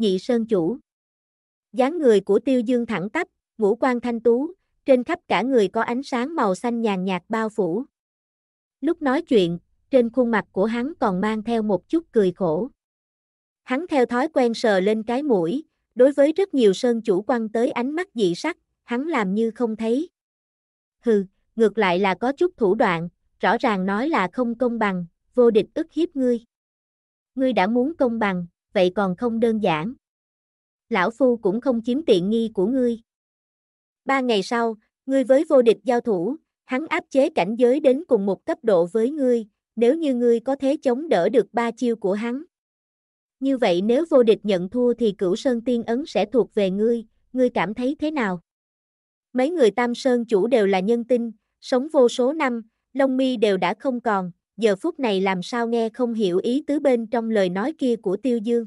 nhị sơn chủ. dáng người của tiêu dương thẳng tắp, ngũ quan thanh tú, trên khắp cả người có ánh sáng màu xanh nhàn nhạt bao phủ. Lúc nói chuyện, trên khuôn mặt của hắn còn mang theo một chút cười khổ. Hắn theo thói quen sờ lên cái mũi, đối với rất nhiều sơn chủ quan tới ánh mắt dị sắc, hắn làm như không thấy. Hừ, ngược lại là có chút thủ đoạn, rõ ràng nói là không công bằng, vô địch ức hiếp ngươi. Ngươi đã muốn công bằng, vậy còn không đơn giản. Lão Phu cũng không chiếm tiện nghi của ngươi. Ba ngày sau, ngươi với vô địch giao thủ, hắn áp chế cảnh giới đến cùng một cấp độ với ngươi, nếu như ngươi có thế chống đỡ được ba chiêu của hắn. Như vậy nếu vô địch nhận thua thì cửu sơn tiên ấn sẽ thuộc về ngươi, ngươi cảm thấy thế nào? Mấy người tam sơn chủ đều là nhân tinh, sống vô số năm, lông mi đều đã không còn, giờ phút này làm sao nghe không hiểu ý tứ bên trong lời nói kia của Tiêu Dương.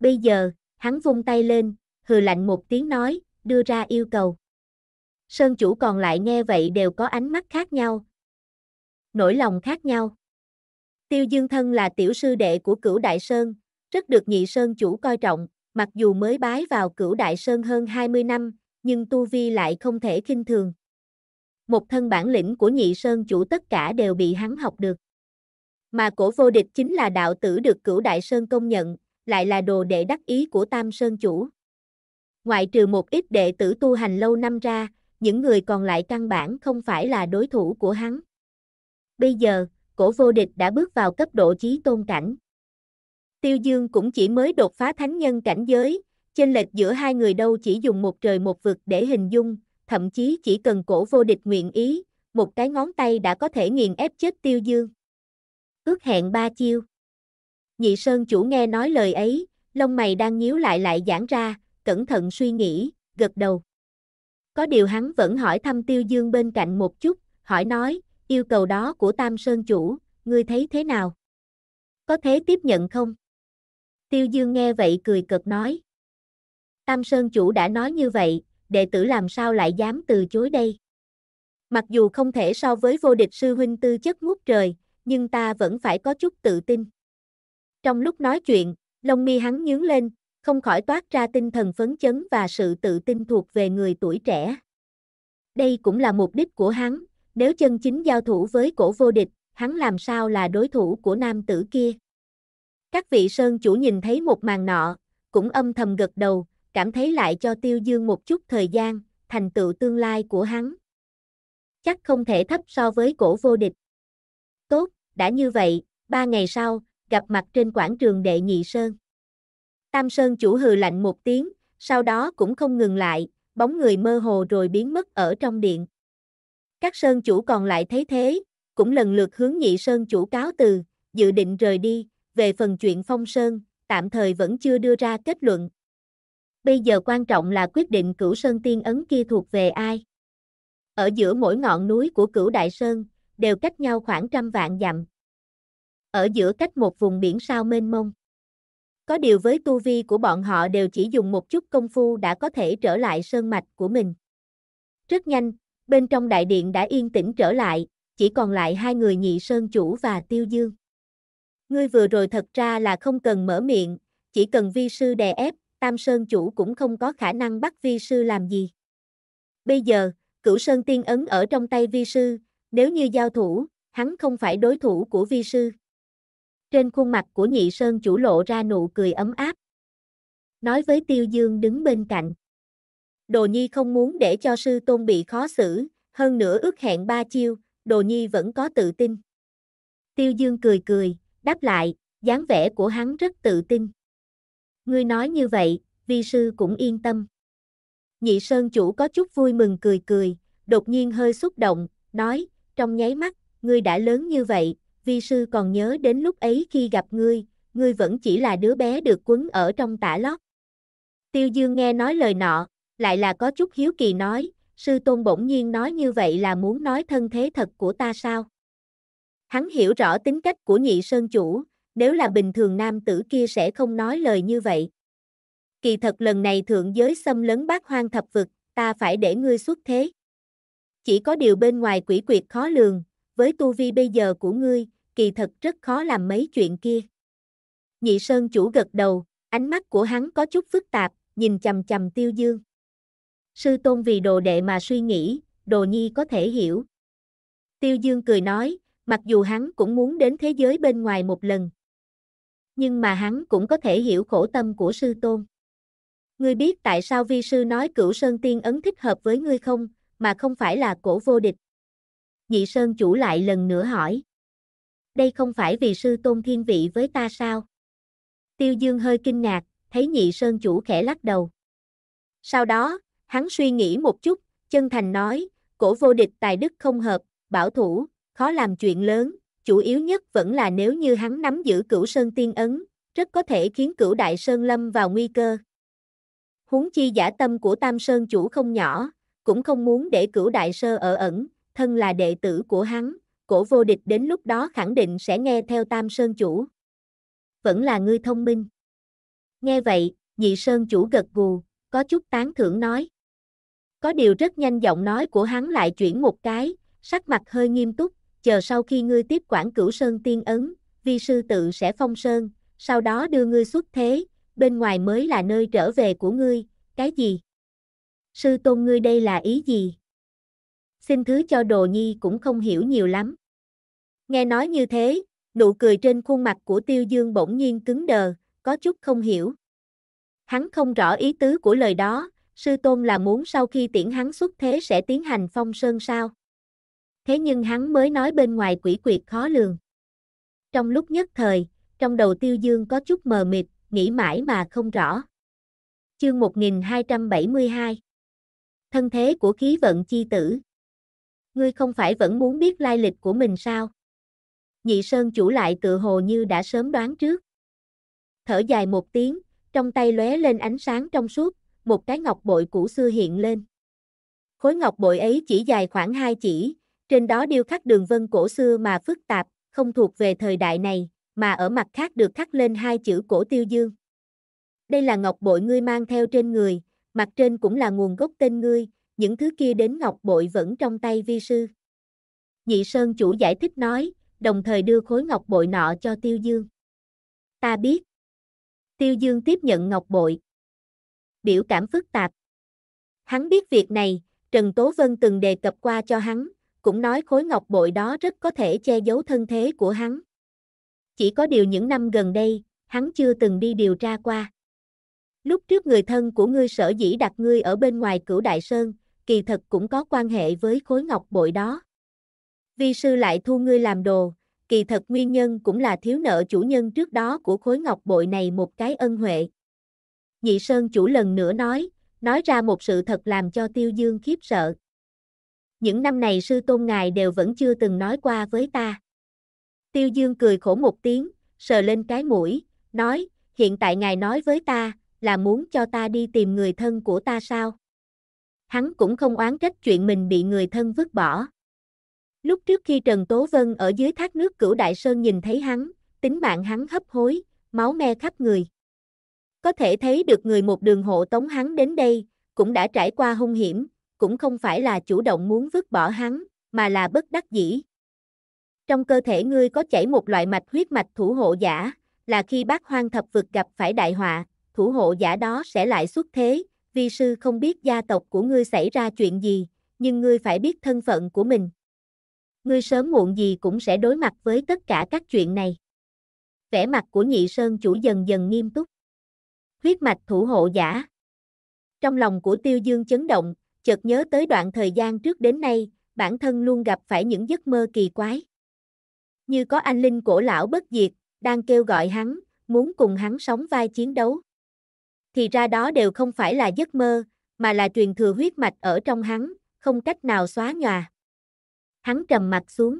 Bây giờ, hắn vung tay lên, hừ lạnh một tiếng nói, đưa ra yêu cầu. Sơn chủ còn lại nghe vậy đều có ánh mắt khác nhau. Nỗi lòng khác nhau. Tiêu Dương thân là tiểu sư đệ của cửu Đại Sơn, rất được nhị Sơn chủ coi trọng, mặc dù mới bái vào cửu Đại Sơn hơn 20 năm, nhưng Tu Vi lại không thể kinh thường một thân bản lĩnh của nhị sơn chủ tất cả đều bị hắn học được. Mà cổ vô địch chính là đạo tử được cửu đại sơn công nhận, lại là đồ đệ đắc ý của tam sơn chủ. Ngoại trừ một ít đệ tử tu hành lâu năm ra, những người còn lại căn bản không phải là đối thủ của hắn. Bây giờ, cổ vô địch đã bước vào cấp độ trí tôn cảnh. Tiêu Dương cũng chỉ mới đột phá thánh nhân cảnh giới, chênh lệch giữa hai người đâu chỉ dùng một trời một vực để hình dung, thậm chí chỉ cần cổ vô địch nguyện ý, một cái ngón tay đã có thể nghiền ép chết tiêu dương. Ước hẹn ba chiêu. Nhị Sơn chủ nghe nói lời ấy, lông mày đang nhíu lại lại giãn ra, cẩn thận suy nghĩ, gật đầu. Có điều hắn vẫn hỏi thăm tiêu dương bên cạnh một chút, hỏi nói, yêu cầu đó của Tam Sơn chủ, ngươi thấy thế nào? Có thế tiếp nhận không? Tiêu Dương nghe vậy cười cực nói. Tam Sơn chủ đã nói như vậy, đệ tử làm sao lại dám từ chối đây. Mặc dù không thể so với vô địch sư huynh tư chất ngút trời, nhưng ta vẫn phải có chút tự tin. Trong lúc nói chuyện, lông mi hắn nhướng lên, không khỏi toát ra tinh thần phấn chấn và sự tự tin thuộc về người tuổi trẻ. Đây cũng là mục đích của hắn, nếu chân chính giao thủ với cổ vô địch, hắn làm sao là đối thủ của nam tử kia. Các vị sơn chủ nhìn thấy một màn nọ, cũng âm thầm gật đầu, cảm thấy lại cho Tiêu Dương một chút thời gian, thành tựu tương lai của hắn. Chắc không thể thấp so với cổ vô địch. Tốt, đã như vậy, ba ngày sau, gặp mặt trên quảng trường đệ nhị sơn. Tam Sơn chủ hừ lạnh một tiếng, sau đó cũng không ngừng lại, bóng người mơ hồ rồi biến mất ở trong điện. Các Sơn chủ còn lại thấy thế, cũng lần lượt hướng nhị Sơn chủ cáo từ, dự định rời đi, về phần chuyện phong Sơn, tạm thời vẫn chưa đưa ra kết luận, bây giờ quan trọng là quyết định cửu sơn tiên ấn kia thuộc về ai. Ở giữa mỗi ngọn núi của cửu đại sơn, đều cách nhau khoảng trăm vạn dặm. Ở giữa cách một vùng biển sao mênh mông. Có điều với tu vi của bọn họ đều chỉ dùng một chút công phu đã có thể trở lại sơn mạch của mình. Rất nhanh, bên trong đại điện đã yên tĩnh trở lại, chỉ còn lại hai người nhị sơn chủ và tiêu dương. Ngươi vừa rồi thật ra là không cần mở miệng, chỉ cần vi sư đè ép, Tam Sơn chủ cũng không có khả năng bắt vi sư làm gì. Bây giờ, cửu Sơn tiên ấn ở trong tay vi sư, nếu như giao thủ, hắn không phải đối thủ của vi sư. Trên khuôn mặt của nhị Sơn chủ lộ ra nụ cười ấm áp. Nói với Tiêu Dương đứng bên cạnh. Đồ Nhi không muốn để cho sư tôn bị khó xử, hơn nữa ước hẹn ba chiêu, Đồ Nhi vẫn có tự tin. Tiêu Dương cười cười, đáp lại, dáng vẻ của hắn rất tự tin. Ngươi nói như vậy, vi sư cũng yên tâm. Nhị Sơn chủ có chút vui mừng cười cười, đột nhiên hơi xúc động, nói, trong nháy mắt, ngươi đã lớn như vậy, vi sư còn nhớ đến lúc ấy khi gặp ngươi, ngươi vẫn chỉ là đứa bé được quấn ở trong tả lót. Tiêu Dương nghe nói lời nọ, lại là có chút hiếu kỳ nói, sư tôn bỗng nhiên nói như vậy là muốn nói thân thế thật của ta sao? Hắn hiểu rõ tính cách của nhị sơn chủ, nếu là bình thường nam tử kia sẽ không nói lời như vậy. Kỳ thật lần này thượng giới xâm lấn bát hoang thập vực, ta phải để ngươi xuất thế. Chỉ có điều bên ngoài quỷ quyệt khó lường, với tu vi bây giờ của ngươi, kỳ thật rất khó làm mấy chuyện kia. Nhị Sơn chủ gật đầu, ánh mắt của hắn có chút phức tạp, nhìn chầm chầm tiêu dương. Sư tôn vì đồ đệ mà suy nghĩ, đồ nhi có thể hiểu. Tiêu dương cười nói, mặc dù hắn cũng muốn đến thế giới bên ngoài một lần nhưng mà hắn cũng có thể hiểu khổ tâm của sư tôn. Ngươi biết tại sao vi sư nói cửu sơn tiên ấn thích hợp với ngươi không, mà không phải là cổ vô địch. Nhị sơn chủ lại lần nữa hỏi. Đây không phải vì sư tôn thiên vị với ta sao? Tiêu dương hơi kinh ngạc, thấy nhị sơn chủ khẽ lắc đầu. Sau đó, hắn suy nghĩ một chút, chân thành nói, cổ vô địch tài đức không hợp, bảo thủ, khó làm chuyện lớn, chủ yếu nhất vẫn là nếu như hắn nắm giữ cửu sơn tiên ấn, rất có thể khiến cửu đại sơn lâm vào nguy cơ. Huống chi giả tâm của tam sơn chủ không nhỏ, cũng không muốn để cửu đại sơ ở ẩn, thân là đệ tử của hắn, cổ vô địch đến lúc đó khẳng định sẽ nghe theo tam sơn chủ. Vẫn là ngươi thông minh. Nghe vậy, nhị sơn chủ gật gù, có chút tán thưởng nói. Có điều rất nhanh giọng nói của hắn lại chuyển một cái, sắc mặt hơi nghiêm túc, chờ sau khi ngươi tiếp quản cửu sơn tiên ấn, vi sư tự sẽ phong sơn, sau đó đưa ngươi xuất thế, bên ngoài mới là nơi trở về của ngươi, cái gì? Sư tôn ngươi đây là ý gì? Xin thứ cho đồ nhi cũng không hiểu nhiều lắm. Nghe nói như thế, nụ cười trên khuôn mặt của tiêu dương bỗng nhiên cứng đờ, có chút không hiểu. Hắn không rõ ý tứ của lời đó, sư tôn là muốn sau khi tiễn hắn xuất thế sẽ tiến hành phong sơn sao? thế nhưng hắn mới nói bên ngoài quỷ quyệt khó lường. Trong lúc nhất thời, trong đầu tiêu dương có chút mờ mịt, nghĩ mãi mà không rõ. Chương 1272 Thân thế của khí vận chi tử Ngươi không phải vẫn muốn biết lai lịch của mình sao? Nhị Sơn chủ lại tự hồ như đã sớm đoán trước. Thở dài một tiếng, trong tay lóe lên ánh sáng trong suốt, một cái ngọc bội cũ xưa hiện lên. Khối ngọc bội ấy chỉ dài khoảng hai chỉ, trên đó điêu khắc đường vân cổ xưa mà phức tạp, không thuộc về thời đại này, mà ở mặt khác được khắc lên hai chữ cổ tiêu dương. Đây là ngọc bội ngươi mang theo trên người, mặt trên cũng là nguồn gốc tên ngươi, những thứ kia đến ngọc bội vẫn trong tay vi sư. Nhị Sơn chủ giải thích nói, đồng thời đưa khối ngọc bội nọ cho Tiêu Dương. Ta biết. Tiêu Dương tiếp nhận ngọc bội. Biểu cảm phức tạp. Hắn biết việc này, Trần Tố Vân từng đề cập qua cho hắn, cũng nói khối ngọc bội đó rất có thể che giấu thân thế của hắn. Chỉ có điều những năm gần đây, hắn chưa từng đi điều tra qua. Lúc trước người thân của ngươi sở dĩ đặt ngươi ở bên ngoài cửu đại sơn, kỳ thật cũng có quan hệ với khối ngọc bội đó. Vi sư lại thu ngươi làm đồ, kỳ thật nguyên nhân cũng là thiếu nợ chủ nhân trước đó của khối ngọc bội này một cái ân huệ. Nhị Sơn chủ lần nữa nói, nói ra một sự thật làm cho Tiêu Dương khiếp sợ những năm này sư tôn ngài đều vẫn chưa từng nói qua với ta. Tiêu Dương cười khổ một tiếng, sờ lên cái mũi, nói, hiện tại ngài nói với ta, là muốn cho ta đi tìm người thân của ta sao? Hắn cũng không oán trách chuyện mình bị người thân vứt bỏ. Lúc trước khi Trần Tố Vân ở dưới thác nước cửu Đại Sơn nhìn thấy hắn, tính mạng hắn hấp hối, máu me khắp người. Có thể thấy được người một đường hộ tống hắn đến đây, cũng đã trải qua hung hiểm, cũng không phải là chủ động muốn vứt bỏ hắn, mà là bất đắc dĩ. Trong cơ thể ngươi có chảy một loại mạch huyết mạch thủ hộ giả, là khi bác hoang thập vực gặp phải đại họa, thủ hộ giả đó sẽ lại xuất thế, vi sư không biết gia tộc của ngươi xảy ra chuyện gì, nhưng ngươi phải biết thân phận của mình. Ngươi sớm muộn gì cũng sẽ đối mặt với tất cả các chuyện này. Vẻ mặt của nhị sơn chủ dần dần nghiêm túc. Huyết mạch thủ hộ giả. Trong lòng của tiêu dương chấn động, chợt nhớ tới đoạn thời gian trước đến nay, bản thân luôn gặp phải những giấc mơ kỳ quái. Như có anh linh cổ lão bất diệt, đang kêu gọi hắn, muốn cùng hắn sống vai chiến đấu. Thì ra đó đều không phải là giấc mơ, mà là truyền thừa huyết mạch ở trong hắn, không cách nào xóa nhòa. Hắn trầm mặt xuống.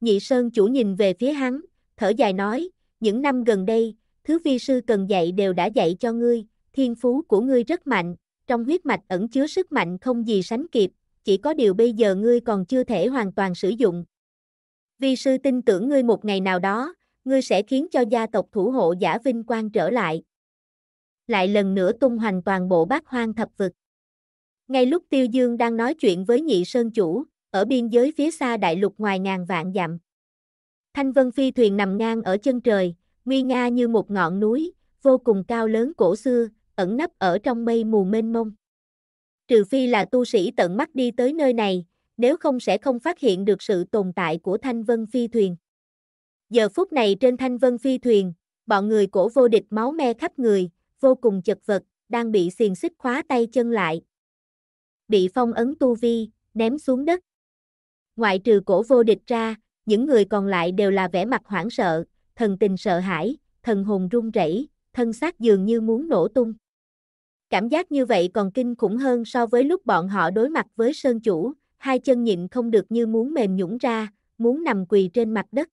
Nhị Sơn chủ nhìn về phía hắn, thở dài nói, những năm gần đây, thứ vi sư cần dạy đều đã dạy cho ngươi, thiên phú của ngươi rất mạnh, trong huyết mạch ẩn chứa sức mạnh không gì sánh kịp, chỉ có điều bây giờ ngươi còn chưa thể hoàn toàn sử dụng. Vi sư tin tưởng ngươi một ngày nào đó, ngươi sẽ khiến cho gia tộc thủ hộ giả vinh quang trở lại. Lại lần nữa tung hoành toàn bộ bát hoang thập vực. Ngay lúc Tiêu Dương đang nói chuyện với nhị sơn chủ, ở biên giới phía xa đại lục ngoài ngàn vạn dặm. Thanh vân phi thuyền nằm ngang ở chân trời, nguy nga như một ngọn núi, vô cùng cao lớn cổ xưa, ẩn nấp ở trong mây mù mênh mông. Trừ phi là tu sĩ tận mắt đi tới nơi này, nếu không sẽ không phát hiện được sự tồn tại của thanh vân phi thuyền. Giờ phút này trên thanh vân phi thuyền, bọn người cổ vô địch máu me khắp người, vô cùng chật vật, đang bị xiềng xích khóa tay chân lại. Bị phong ấn tu vi, ném xuống đất. Ngoại trừ cổ vô địch ra, những người còn lại đều là vẻ mặt hoảng sợ, thần tình sợ hãi, thần hồn run rẩy, thân xác dường như muốn nổ tung. Cảm giác như vậy còn kinh khủng hơn so với lúc bọn họ đối mặt với sơn chủ, hai chân nhịn không được như muốn mềm nhũng ra, muốn nằm quỳ trên mặt đất.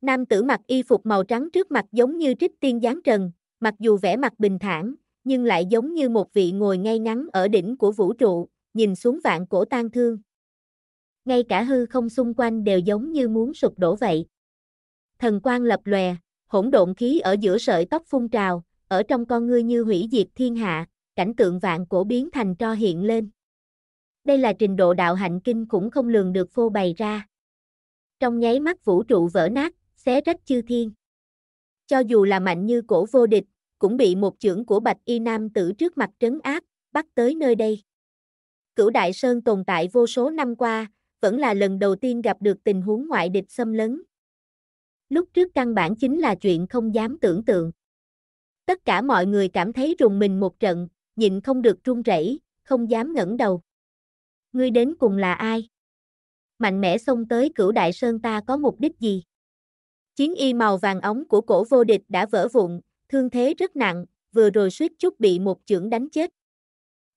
Nam tử mặc y phục màu trắng trước mặt giống như trích tiên giáng trần, mặc dù vẻ mặt bình thản, nhưng lại giống như một vị ngồi ngay ngắn ở đỉnh của vũ trụ, nhìn xuống vạn cổ tang thương. Ngay cả hư không xung quanh đều giống như muốn sụp đổ vậy. Thần quang lập lòe, hỗn độn khí ở giữa sợi tóc phun trào, ở trong con ngươi như hủy diệt thiên hạ, cảnh tượng vạn cổ biến thành tro hiện lên. Đây là trình độ đạo hạnh kinh cũng không lường được phô bày ra. Trong nháy mắt vũ trụ vỡ nát, xé rách chư thiên. Cho dù là mạnh như cổ vô địch, cũng bị một chưởng của Bạch Y Nam tử trước mặt trấn áp, bắt tới nơi đây. Cửu Đại Sơn tồn tại vô số năm qua, vẫn là lần đầu tiên gặp được tình huống ngoại địch xâm lấn. Lúc trước căn bản chính là chuyện không dám tưởng tượng. Tất cả mọi người cảm thấy rùng mình một trận, nhịn không được run rẩy, không dám ngẩng đầu. Ngươi đến cùng là ai? Mạnh mẽ xông tới cửu đại sơn ta có mục đích gì? Chiến y màu vàng ống của cổ vô địch đã vỡ vụn, thương thế rất nặng, vừa rồi suýt chút bị một chưởng đánh chết.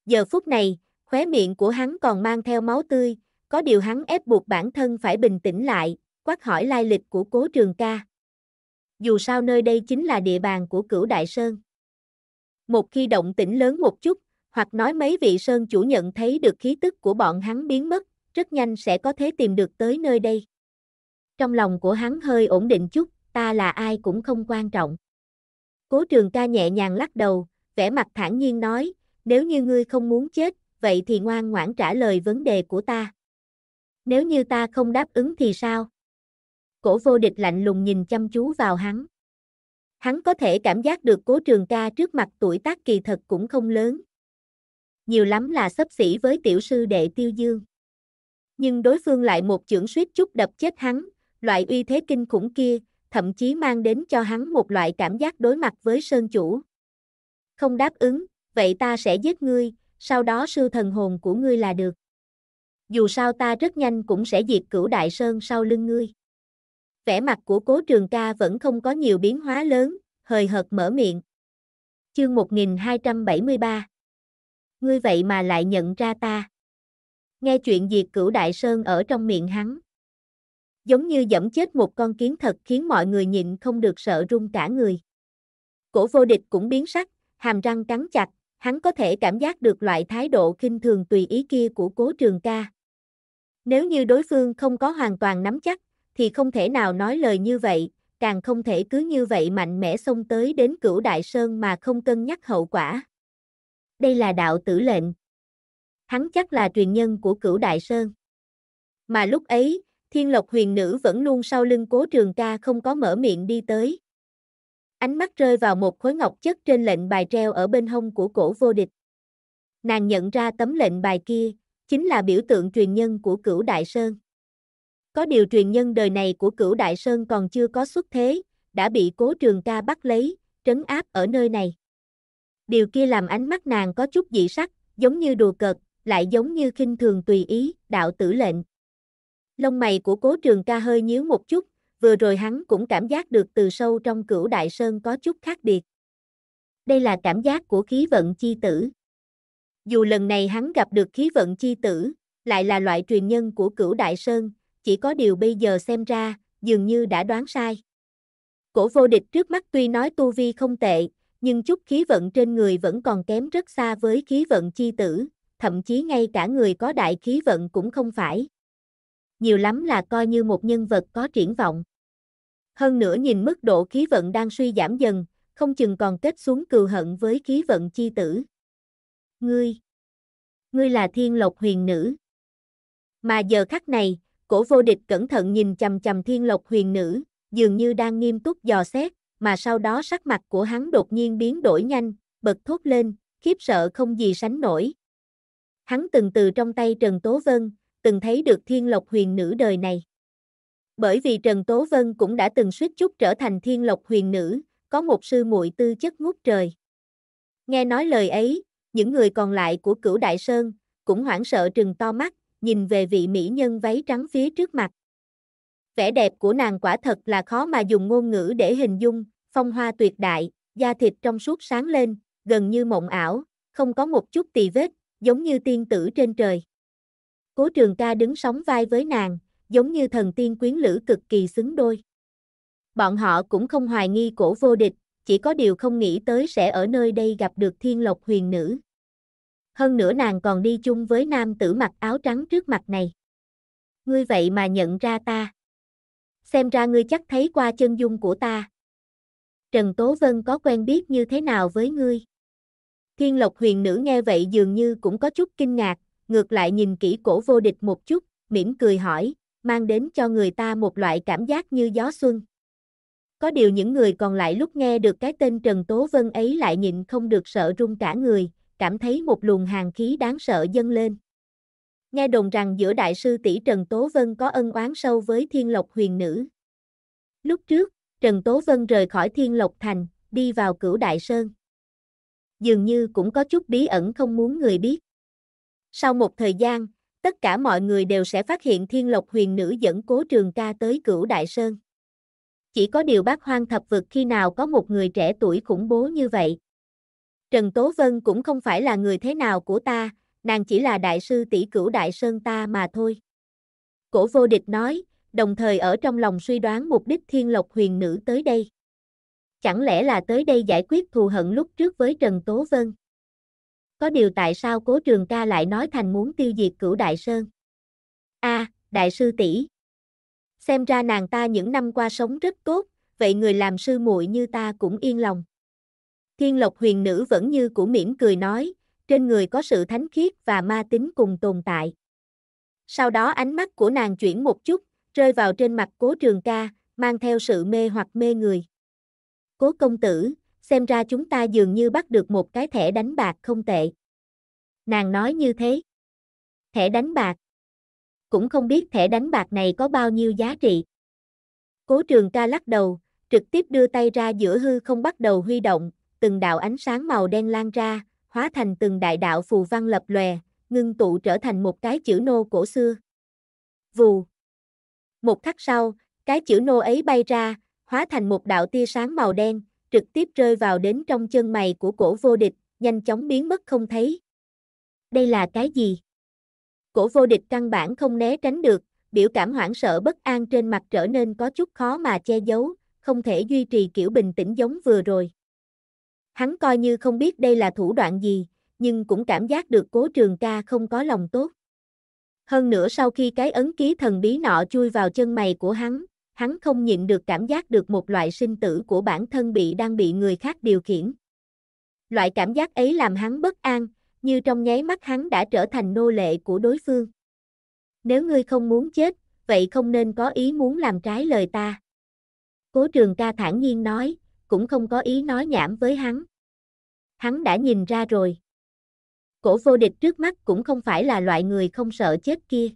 Giờ phút này, khóe miệng của hắn còn mang theo máu tươi, có điều hắn ép buộc bản thân phải bình tĩnh lại, quát hỏi lai lịch của cố trường ca dù sao nơi đây chính là địa bàn của cửu đại sơn. Một khi động tĩnh lớn một chút, hoặc nói mấy vị sơn chủ nhận thấy được khí tức của bọn hắn biến mất, rất nhanh sẽ có thể tìm được tới nơi đây. Trong lòng của hắn hơi ổn định chút, ta là ai cũng không quan trọng. Cố trường ca nhẹ nhàng lắc đầu, vẻ mặt thản nhiên nói, nếu như ngươi không muốn chết, vậy thì ngoan ngoãn trả lời vấn đề của ta. Nếu như ta không đáp ứng thì sao? cổ vô địch lạnh lùng nhìn chăm chú vào hắn. Hắn có thể cảm giác được cố trường ca trước mặt tuổi tác kỳ thật cũng không lớn. Nhiều lắm là sấp xỉ với tiểu sư đệ tiêu dương. Nhưng đối phương lại một chưởng suýt chút đập chết hắn, loại uy thế kinh khủng kia, thậm chí mang đến cho hắn một loại cảm giác đối mặt với sơn chủ. Không đáp ứng, vậy ta sẽ giết ngươi, sau đó sư thần hồn của ngươi là được. Dù sao ta rất nhanh cũng sẽ diệt cửu đại sơn sau lưng ngươi vẻ mặt của cố trường ca vẫn không có nhiều biến hóa lớn, hời hợt mở miệng. Chương 1273 Ngươi vậy mà lại nhận ra ta. Nghe chuyện diệt cửu đại sơn ở trong miệng hắn. Giống như dẫm chết một con kiến thật khiến mọi người nhịn không được sợ run cả người. Cổ vô địch cũng biến sắc, hàm răng cắn chặt, hắn có thể cảm giác được loại thái độ kinh thường tùy ý kia của cố trường ca. Nếu như đối phương không có hoàn toàn nắm chắc, thì không thể nào nói lời như vậy, càng không thể cứ như vậy mạnh mẽ xông tới đến cửu đại sơn mà không cân nhắc hậu quả. Đây là đạo tử lệnh. Hắn chắc là truyền nhân của cửu đại sơn. Mà lúc ấy, thiên lộc huyền nữ vẫn luôn sau lưng cố trường ca không có mở miệng đi tới. Ánh mắt rơi vào một khối ngọc chất trên lệnh bài treo ở bên hông của cổ vô địch. Nàng nhận ra tấm lệnh bài kia, chính là biểu tượng truyền nhân của cửu đại sơn. Có điều truyền nhân đời này của cửu Đại Sơn còn chưa có xuất thế, đã bị cố trường ca bắt lấy, trấn áp ở nơi này. Điều kia làm ánh mắt nàng có chút dị sắc, giống như đùa cợt, lại giống như khinh thường tùy ý, đạo tử lệnh. Lông mày của cố trường ca hơi nhíu một chút, vừa rồi hắn cũng cảm giác được từ sâu trong cửu đại sơn có chút khác biệt. Đây là cảm giác của khí vận chi tử. Dù lần này hắn gặp được khí vận chi tử, lại là loại truyền nhân của cửu đại sơn, chỉ có điều bây giờ xem ra, dường như đã đoán sai. Cổ vô địch trước mắt tuy nói tu vi không tệ, nhưng chút khí vận trên người vẫn còn kém rất xa với khí vận chi tử, thậm chí ngay cả người có đại khí vận cũng không phải. Nhiều lắm là coi như một nhân vật có triển vọng. Hơn nữa nhìn mức độ khí vận đang suy giảm dần, không chừng còn kết xuống cừu hận với khí vận chi tử. Ngươi, ngươi là thiên lộc huyền nữ. Mà giờ khắc này, cổ vô địch cẩn thận nhìn chầm chầm thiên lộc huyền nữ, dường như đang nghiêm túc dò xét, mà sau đó sắc mặt của hắn đột nhiên biến đổi nhanh, bật thốt lên, khiếp sợ không gì sánh nổi. Hắn từng từ trong tay Trần Tố Vân, từng thấy được thiên lộc huyền nữ đời này. Bởi vì Trần Tố Vân cũng đã từng suýt chút trở thành thiên lộc huyền nữ, có một sư muội tư chất ngút trời. Nghe nói lời ấy, những người còn lại của cửu Đại Sơn, cũng hoảng sợ trừng to mắt, nhìn về vị mỹ nhân váy trắng phía trước mặt. Vẻ đẹp của nàng quả thật là khó mà dùng ngôn ngữ để hình dung, phong hoa tuyệt đại, da thịt trong suốt sáng lên, gần như mộng ảo, không có một chút tì vết, giống như tiên tử trên trời. Cố trường ca đứng sóng vai với nàng, giống như thần tiên quyến lữ cực kỳ xứng đôi. Bọn họ cũng không hoài nghi cổ vô địch, chỉ có điều không nghĩ tới sẽ ở nơi đây gặp được thiên lộc huyền nữ hơn nữa nàng còn đi chung với nam tử mặc áo trắng trước mặt này. Ngươi vậy mà nhận ra ta. Xem ra ngươi chắc thấy qua chân dung của ta. Trần Tố Vân có quen biết như thế nào với ngươi? Thiên Lộc huyền nữ nghe vậy dường như cũng có chút kinh ngạc, ngược lại nhìn kỹ cổ vô địch một chút, mỉm cười hỏi, mang đến cho người ta một loại cảm giác như gió xuân. Có điều những người còn lại lúc nghe được cái tên Trần Tố Vân ấy lại nhịn không được sợ run cả người, cảm thấy một luồng hàng khí đáng sợ dâng lên. Nghe đồn rằng giữa đại sư tỷ Trần Tố Vân có ân oán sâu với Thiên Lộc huyền nữ. Lúc trước, Trần Tố Vân rời khỏi Thiên Lộc Thành, đi vào cửu Đại Sơn. Dường như cũng có chút bí ẩn không muốn người biết. Sau một thời gian, tất cả mọi người đều sẽ phát hiện Thiên Lộc huyền nữ dẫn cố trường ca tới cửu Đại Sơn. Chỉ có điều bác hoang thập vực khi nào có một người trẻ tuổi khủng bố như vậy. Trần Tố Vân cũng không phải là người thế nào của ta, nàng chỉ là đại sư tỷ cửu đại sơn ta mà thôi. Cổ vô địch nói, đồng thời ở trong lòng suy đoán mục đích thiên lộc huyền nữ tới đây. Chẳng lẽ là tới đây giải quyết thù hận lúc trước với Trần Tố Vân? Có điều tại sao cố trường ca lại nói thành muốn tiêu diệt cửu đại sơn? a à, đại sư tỷ Xem ra nàng ta những năm qua sống rất tốt, vậy người làm sư muội như ta cũng yên lòng. Thiên Lộc huyền nữ vẫn như cũ mỉm cười nói, trên người có sự thánh khiết và ma tính cùng tồn tại. Sau đó ánh mắt của nàng chuyển một chút, rơi vào trên mặt cố trường ca, mang theo sự mê hoặc mê người. Cố công tử, xem ra chúng ta dường như bắt được một cái thẻ đánh bạc không tệ. Nàng nói như thế. Thẻ đánh bạc. Cũng không biết thẻ đánh bạc này có bao nhiêu giá trị. Cố trường ca lắc đầu, trực tiếp đưa tay ra giữa hư không bắt đầu huy động, từng đạo ánh sáng màu đen lan ra, hóa thành từng đại đạo phù văn lập lòe, ngưng tụ trở thành một cái chữ nô cổ xưa. Vù. Một khắc sau, cái chữ nô ấy bay ra, hóa thành một đạo tia sáng màu đen, trực tiếp rơi vào đến trong chân mày của cổ vô địch, nhanh chóng biến mất không thấy. Đây là cái gì? Cổ vô địch căn bản không né tránh được, biểu cảm hoảng sợ bất an trên mặt trở nên có chút khó mà che giấu, không thể duy trì kiểu bình tĩnh giống vừa rồi. Hắn coi như không biết đây là thủ đoạn gì, nhưng cũng cảm giác được cố trường ca không có lòng tốt. Hơn nữa sau khi cái ấn ký thần bí nọ chui vào chân mày của hắn, hắn không nhịn được cảm giác được một loại sinh tử của bản thân bị đang bị người khác điều khiển. Loại cảm giác ấy làm hắn bất an, như trong nháy mắt hắn đã trở thành nô lệ của đối phương. Nếu ngươi không muốn chết, vậy không nên có ý muốn làm trái lời ta. Cố trường ca thản nhiên nói, cũng không có ý nói nhảm với hắn. Hắn đã nhìn ra rồi. Cổ vô địch trước mắt cũng không phải là loại người không sợ chết kia.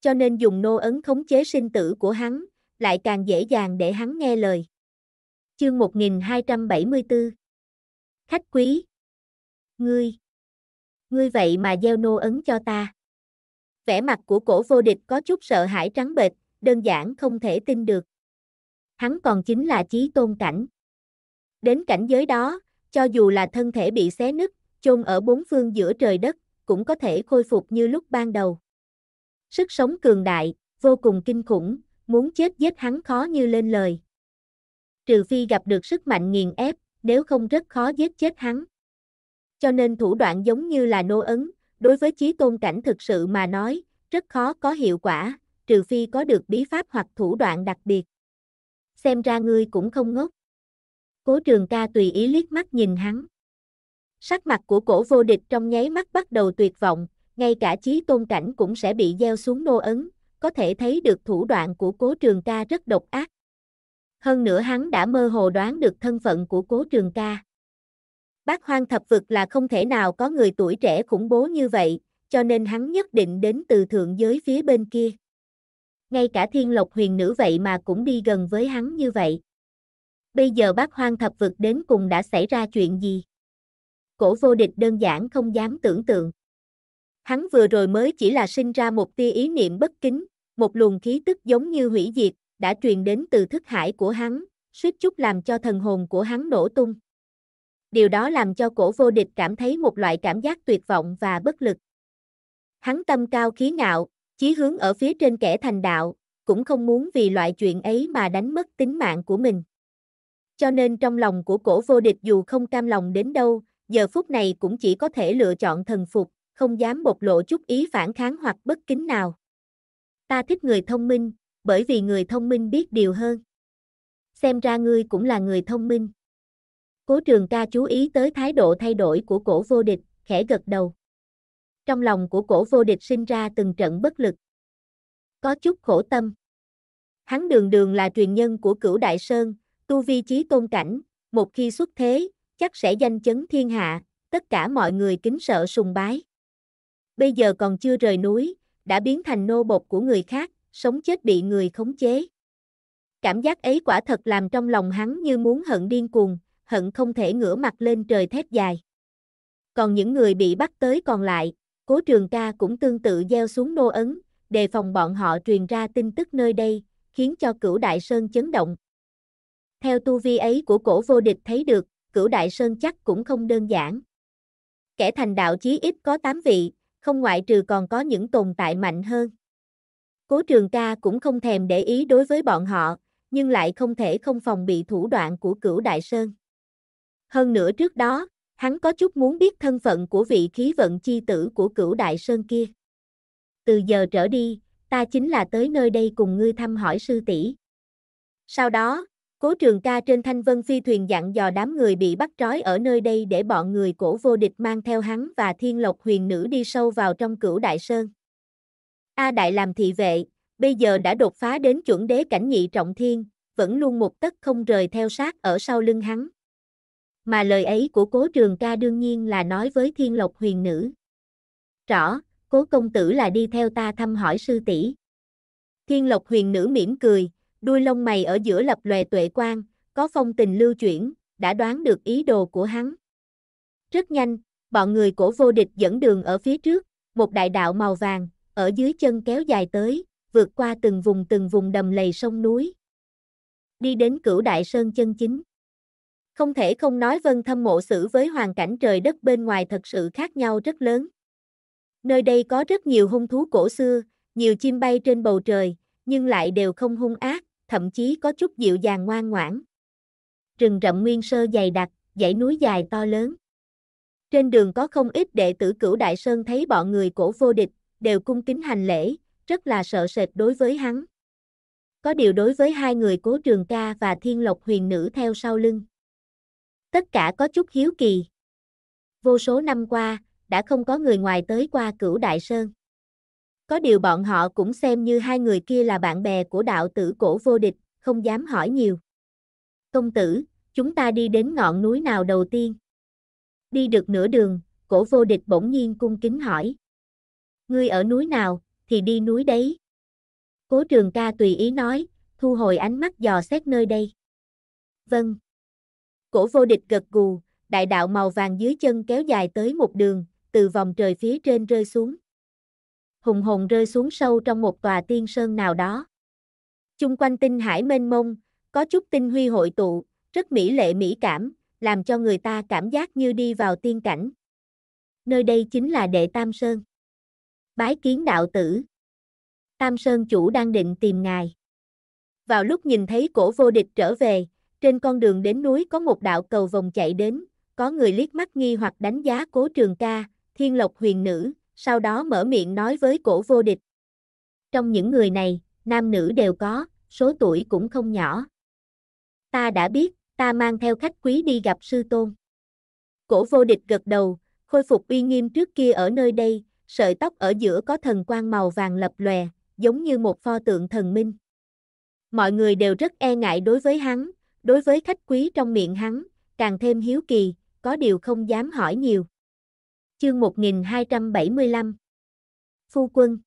Cho nên dùng nô ấn khống chế sinh tử của hắn, lại càng dễ dàng để hắn nghe lời. Chương 1274 Khách quý Ngươi Ngươi vậy mà gieo nô ấn cho ta. Vẻ mặt của cổ vô địch có chút sợ hãi trắng bệch, đơn giản không thể tin được. Hắn còn chính là trí tôn cảnh. Đến cảnh giới đó, cho dù là thân thể bị xé nứt, chôn ở bốn phương giữa trời đất, cũng có thể khôi phục như lúc ban đầu. Sức sống cường đại, vô cùng kinh khủng, muốn chết giết hắn khó như lên lời. Trừ phi gặp được sức mạnh nghiền ép, nếu không rất khó giết chết hắn. Cho nên thủ đoạn giống như là nô ấn, đối với chí tôn cảnh thực sự mà nói, rất khó có hiệu quả, trừ phi có được bí pháp hoặc thủ đoạn đặc biệt. Xem ra ngươi cũng không ngốc. Cố trường ca tùy ý liếc mắt nhìn hắn. Sắc mặt của cổ vô địch trong nháy mắt bắt đầu tuyệt vọng, ngay cả trí tôn cảnh cũng sẽ bị gieo xuống nô ấn, có thể thấy được thủ đoạn của cố trường ca rất độc ác. Hơn nữa hắn đã mơ hồ đoán được thân phận của cố trường ca. Bác hoang thập vực là không thể nào có người tuổi trẻ khủng bố như vậy, cho nên hắn nhất định đến từ thượng giới phía bên kia. Ngay cả thiên lộc huyền nữ vậy mà cũng đi gần với hắn như vậy bây giờ bác hoang thập vực đến cùng đã xảy ra chuyện gì? Cổ vô địch đơn giản không dám tưởng tượng. Hắn vừa rồi mới chỉ là sinh ra một tia ý niệm bất kính, một luồng khí tức giống như hủy diệt, đã truyền đến từ thức hải của hắn, suýt chút làm cho thần hồn của hắn nổ tung. Điều đó làm cho cổ vô địch cảm thấy một loại cảm giác tuyệt vọng và bất lực. Hắn tâm cao khí ngạo, chí hướng ở phía trên kẻ thành đạo, cũng không muốn vì loại chuyện ấy mà đánh mất tính mạng của mình cho nên trong lòng của cổ vô địch dù không cam lòng đến đâu, giờ phút này cũng chỉ có thể lựa chọn thần phục, không dám bộc lộ chút ý phản kháng hoặc bất kính nào. Ta thích người thông minh, bởi vì người thông minh biết điều hơn. Xem ra ngươi cũng là người thông minh. Cố trường ca chú ý tới thái độ thay đổi của cổ vô địch, khẽ gật đầu. Trong lòng của cổ vô địch sinh ra từng trận bất lực. Có chút khổ tâm. Hắn đường đường là truyền nhân của cửu Đại Sơn, tu vi trí tôn cảnh, một khi xuất thế, chắc sẽ danh chấn thiên hạ, tất cả mọi người kính sợ sùng bái. Bây giờ còn chưa rời núi, đã biến thành nô bộc của người khác, sống chết bị người khống chế. Cảm giác ấy quả thật làm trong lòng hắn như muốn hận điên cuồng, hận không thể ngửa mặt lên trời thét dài. Còn những người bị bắt tới còn lại, cố trường ca cũng tương tự gieo xuống nô ấn, đề phòng bọn họ truyền ra tin tức nơi đây, khiến cho cửu đại sơn chấn động. Theo tu vi ấy của cổ vô địch thấy được, cửu đại sơn chắc cũng không đơn giản. Kẻ thành đạo chí ít có 8 vị, không ngoại trừ còn có những tồn tại mạnh hơn. Cố trường ca cũng không thèm để ý đối với bọn họ, nhưng lại không thể không phòng bị thủ đoạn của cửu đại sơn. Hơn nữa trước đó, hắn có chút muốn biết thân phận của vị khí vận chi tử của cửu đại sơn kia. Từ giờ trở đi, ta chính là tới nơi đây cùng ngươi thăm hỏi sư tỷ. Sau đó, Cố trường ca trên thanh vân phi thuyền dặn dò đám người bị bắt trói ở nơi đây để bọn người cổ vô địch mang theo hắn và thiên lộc huyền nữ đi sâu vào trong cửu đại sơn. A đại làm thị vệ, bây giờ đã đột phá đến chuẩn đế cảnh nhị trọng thiên, vẫn luôn một tấc không rời theo sát ở sau lưng hắn. Mà lời ấy của cố trường ca đương nhiên là nói với thiên lộc huyền nữ. Rõ, cố công tử là đi theo ta thăm hỏi sư tỷ. Thiên lộc huyền nữ mỉm cười, đuôi lông mày ở giữa lập lòe tuệ quang, có phong tình lưu chuyển, đã đoán được ý đồ của hắn. Rất nhanh, bọn người cổ vô địch dẫn đường ở phía trước, một đại đạo màu vàng, ở dưới chân kéo dài tới, vượt qua từng vùng từng vùng đầm lầy sông núi. Đi đến cửu đại sơn chân chính. Không thể không nói vân thâm mộ xử với hoàn cảnh trời đất bên ngoài thật sự khác nhau rất lớn. Nơi đây có rất nhiều hung thú cổ xưa, nhiều chim bay trên bầu trời, nhưng lại đều không hung ác, thậm chí có chút dịu dàng ngoan ngoãn. Rừng rậm nguyên sơ dày đặc, dãy núi dài to lớn. Trên đường có không ít đệ tử cửu Đại Sơn thấy bọn người cổ vô địch, đều cung kính hành lễ, rất là sợ sệt đối với hắn. Có điều đối với hai người cố trường ca và thiên lộc huyền nữ theo sau lưng. Tất cả có chút hiếu kỳ. Vô số năm qua, đã không có người ngoài tới qua cửu Đại Sơn. Có điều bọn họ cũng xem như hai người kia là bạn bè của đạo tử cổ vô địch, không dám hỏi nhiều. Công tử, chúng ta đi đến ngọn núi nào đầu tiên? Đi được nửa đường, cổ vô địch bỗng nhiên cung kính hỏi. Ngươi ở núi nào, thì đi núi đấy. Cố trường ca tùy ý nói, thu hồi ánh mắt dò xét nơi đây. Vâng. Cổ vô địch gật gù, đại đạo màu vàng dưới chân kéo dài tới một đường, từ vòng trời phía trên rơi xuống hùng hồn rơi xuống sâu trong một tòa tiên sơn nào đó. Chung quanh tinh hải mênh mông, có chút tinh huy hội tụ, rất mỹ lệ mỹ cảm, làm cho người ta cảm giác như đi vào tiên cảnh. Nơi đây chính là Đệ Tam Sơn. Bái kiến đạo tử. Tam Sơn chủ đang định tìm ngài. Vào lúc nhìn thấy cổ vô địch trở về, trên con đường đến núi có một đạo cầu vòng chạy đến, có người liếc mắt nghi hoặc đánh giá cố trường ca, thiên lộc huyền nữ, sau đó mở miệng nói với cổ vô địch. Trong những người này, nam nữ đều có, số tuổi cũng không nhỏ. Ta đã biết, ta mang theo khách quý đi gặp sư tôn. Cổ vô địch gật đầu, khôi phục uy nghiêm trước kia ở nơi đây, sợi tóc ở giữa có thần quang màu vàng lập lòe, giống như một pho tượng thần minh. Mọi người đều rất e ngại đối với hắn, đối với khách quý trong miệng hắn, càng thêm hiếu kỳ, có điều không dám hỏi nhiều. Chương 1275 Phu quân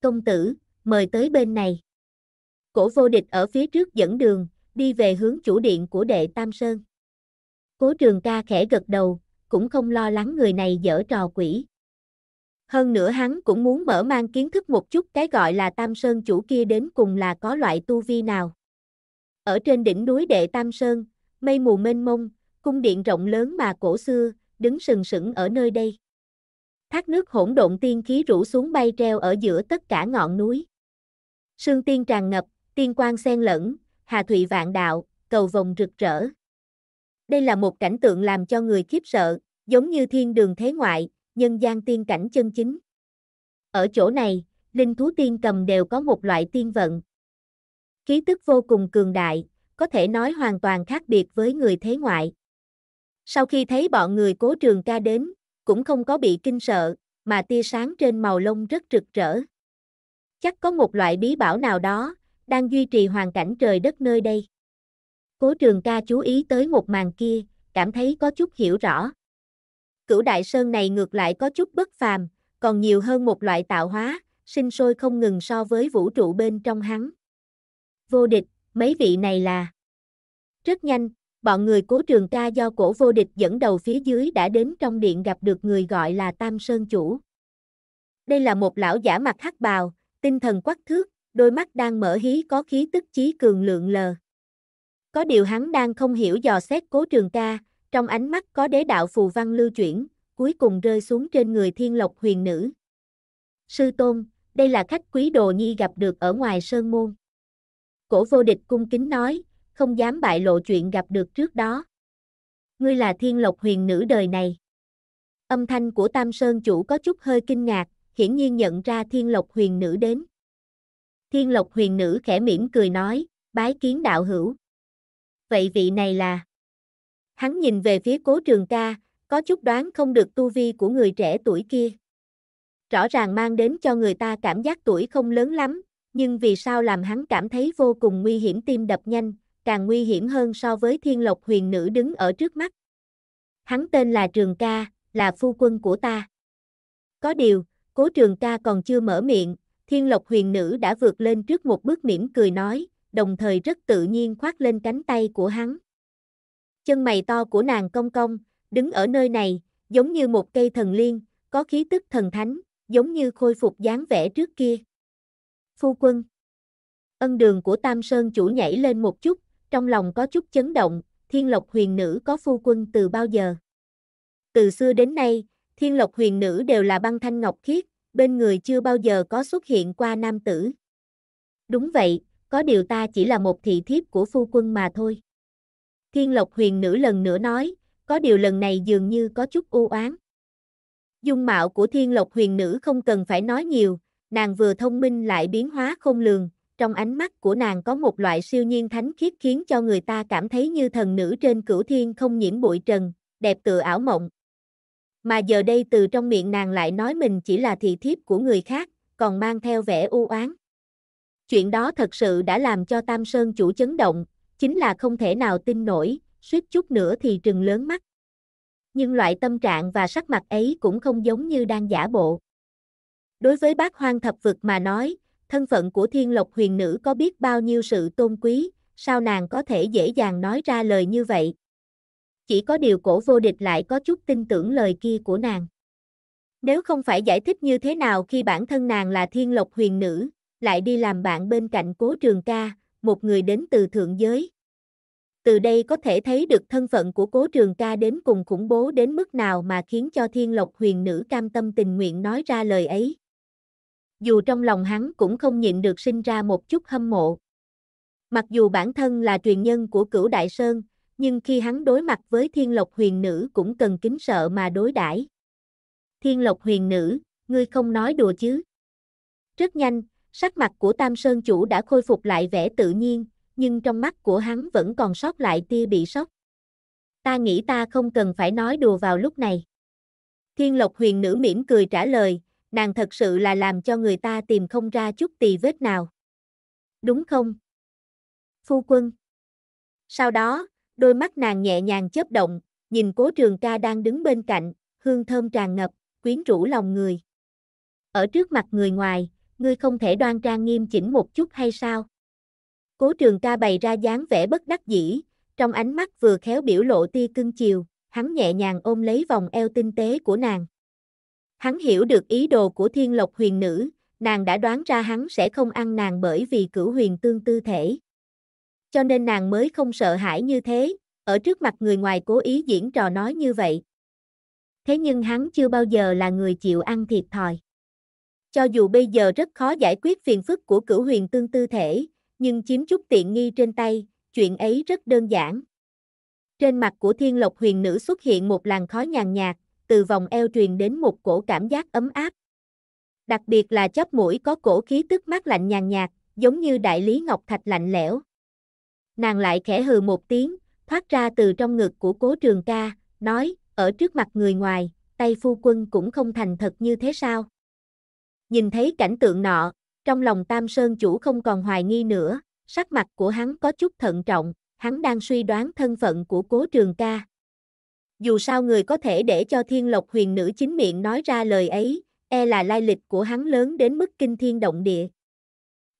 Công tử, mời tới bên này. Cổ vô địch ở phía trước dẫn đường, đi về hướng chủ điện của đệ Tam Sơn. Cố trường ca khẽ gật đầu, cũng không lo lắng người này dở trò quỷ. Hơn nữa hắn cũng muốn mở mang kiến thức một chút cái gọi là Tam Sơn chủ kia đến cùng là có loại tu vi nào. Ở trên đỉnh núi đệ Tam Sơn, mây mù mênh mông, cung điện rộng lớn mà cổ xưa, đứng sừng sững ở nơi đây. Thác nước hỗn độn tiên khí rủ xuống bay treo ở giữa tất cả ngọn núi. Sương tiên tràn ngập, tiên quang xen lẫn, hà thụy vạn đạo, cầu vồng rực rỡ. Đây là một cảnh tượng làm cho người khiếp sợ, giống như thiên đường thế ngoại, nhân gian tiên cảnh chân chính. Ở chỗ này, linh thú tiên cầm đều có một loại tiên vận. Khí tức vô cùng cường đại, có thể nói hoàn toàn khác biệt với người thế ngoại. Sau khi thấy bọn người cố trường ca đến, cũng không có bị kinh sợ, mà tia sáng trên màu lông rất rực rỡ. Chắc có một loại bí bảo nào đó, đang duy trì hoàn cảnh trời đất nơi đây. Cố trường ca chú ý tới một màn kia, cảm thấy có chút hiểu rõ. Cửu đại sơn này ngược lại có chút bất phàm, còn nhiều hơn một loại tạo hóa, sinh sôi không ngừng so với vũ trụ bên trong hắn. Vô địch, mấy vị này là. Rất nhanh, bọn người cố trường ca do cổ vô địch dẫn đầu phía dưới đã đến trong điện gặp được người gọi là Tam Sơn Chủ. Đây là một lão giả mặt hắc bào, tinh thần quắc thước, đôi mắt đang mở hí có khí tức chí cường lượng lờ. Có điều hắn đang không hiểu dò xét cố trường ca, trong ánh mắt có đế đạo phù văn lưu chuyển, cuối cùng rơi xuống trên người thiên lộc huyền nữ. Sư Tôn, đây là khách quý đồ nhi gặp được ở ngoài sơn môn. Cổ vô địch cung kính nói, không dám bại lộ chuyện gặp được trước đó. Ngươi là thiên lộc huyền nữ đời này. Âm thanh của Tam Sơn chủ có chút hơi kinh ngạc, hiển nhiên nhận ra thiên lộc huyền nữ đến. Thiên lộc huyền nữ khẽ mỉm cười nói, bái kiến đạo hữu. Vậy vị này là... Hắn nhìn về phía cố trường ca, có chút đoán không được tu vi của người trẻ tuổi kia. Rõ ràng mang đến cho người ta cảm giác tuổi không lớn lắm, nhưng vì sao làm hắn cảm thấy vô cùng nguy hiểm tim đập nhanh, càng nguy hiểm hơn so với thiên lộc huyền nữ đứng ở trước mắt. Hắn tên là Trường Ca, là phu quân của ta. Có điều, cố Trường Ca còn chưa mở miệng, thiên lộc huyền nữ đã vượt lên trước một bước mỉm cười nói, đồng thời rất tự nhiên khoác lên cánh tay của hắn. Chân mày to của nàng cong cong, đứng ở nơi này, giống như một cây thần liên, có khí tức thần thánh, giống như khôi phục dáng vẻ trước kia. Phu quân Ân đường của Tam Sơn chủ nhảy lên một chút, trong lòng có chút chấn động, thiên lộc huyền nữ có phu quân từ bao giờ? Từ xưa đến nay, thiên lộc huyền nữ đều là băng thanh ngọc khiết, bên người chưa bao giờ có xuất hiện qua nam tử. Đúng vậy, có điều ta chỉ là một thị thiếp của phu quân mà thôi. Thiên lộc huyền nữ lần nữa nói, có điều lần này dường như có chút u oán. Dung mạo của thiên lộc huyền nữ không cần phải nói nhiều, nàng vừa thông minh lại biến hóa không lường, trong ánh mắt của nàng có một loại siêu nhiên thánh khiết khiến cho người ta cảm thấy như thần nữ trên cửu thiên không nhiễm bụi trần, đẹp tựa ảo mộng. Mà giờ đây từ trong miệng nàng lại nói mình chỉ là thị thiếp của người khác, còn mang theo vẻ u oán. Chuyện đó thật sự đã làm cho Tam Sơn chủ chấn động, chính là không thể nào tin nổi, suýt chút nữa thì trừng lớn mắt. Nhưng loại tâm trạng và sắc mặt ấy cũng không giống như đang giả bộ. Đối với bác hoang thập vực mà nói, thân phận của thiên lộc huyền nữ có biết bao nhiêu sự tôn quý, sao nàng có thể dễ dàng nói ra lời như vậy. Chỉ có điều cổ vô địch lại có chút tin tưởng lời kia của nàng. Nếu không phải giải thích như thế nào khi bản thân nàng là thiên lộc huyền nữ, lại đi làm bạn bên cạnh cố trường ca, một người đến từ thượng giới. Từ đây có thể thấy được thân phận của cố trường ca đến cùng khủng bố đến mức nào mà khiến cho thiên lộc huyền nữ cam tâm tình nguyện nói ra lời ấy dù trong lòng hắn cũng không nhịn được sinh ra một chút hâm mộ. Mặc dù bản thân là truyền nhân của cửu Đại Sơn, nhưng khi hắn đối mặt với thiên lộc huyền nữ cũng cần kính sợ mà đối đãi. Thiên lộc huyền nữ, ngươi không nói đùa chứ. Rất nhanh, sắc mặt của Tam Sơn chủ đã khôi phục lại vẻ tự nhiên, nhưng trong mắt của hắn vẫn còn sót lại tia bị sốc. Ta nghĩ ta không cần phải nói đùa vào lúc này. Thiên lộc huyền nữ mỉm cười trả lời, nàng thật sự là làm cho người ta tìm không ra chút tì vết nào. Đúng không? Phu quân. Sau đó, đôi mắt nàng nhẹ nhàng chớp động, nhìn cố trường ca đang đứng bên cạnh, hương thơm tràn ngập, quyến rũ lòng người. Ở trước mặt người ngoài, ngươi không thể đoan trang nghiêm chỉnh một chút hay sao? Cố trường ca bày ra dáng vẻ bất đắc dĩ, trong ánh mắt vừa khéo biểu lộ tia cưng chiều, hắn nhẹ nhàng ôm lấy vòng eo tinh tế của nàng. Hắn hiểu được ý đồ của thiên lộc huyền nữ, nàng đã đoán ra hắn sẽ không ăn nàng bởi vì cửu huyền tương tư thể. Cho nên nàng mới không sợ hãi như thế, ở trước mặt người ngoài cố ý diễn trò nói như vậy. Thế nhưng hắn chưa bao giờ là người chịu ăn thiệt thòi. Cho dù bây giờ rất khó giải quyết phiền phức của cửu huyền tương tư thể, nhưng chiếm chút tiện nghi trên tay, chuyện ấy rất đơn giản. Trên mặt của thiên lộc huyền nữ xuất hiện một làn khói nhàn nhạt, từ vòng eo truyền đến một cổ cảm giác ấm áp. Đặc biệt là chóp mũi có cổ khí tức mát lạnh nhàn nhạt, giống như đại lý ngọc thạch lạnh lẽo. Nàng lại khẽ hừ một tiếng, thoát ra từ trong ngực của cố trường ca, nói, ở trước mặt người ngoài, tay phu quân cũng không thành thật như thế sao. Nhìn thấy cảnh tượng nọ, trong lòng Tam Sơn chủ không còn hoài nghi nữa, sắc mặt của hắn có chút thận trọng, hắn đang suy đoán thân phận của cố trường ca dù sao người có thể để cho thiên lộc huyền nữ chính miệng nói ra lời ấy, e là lai lịch của hắn lớn đến mức kinh thiên động địa.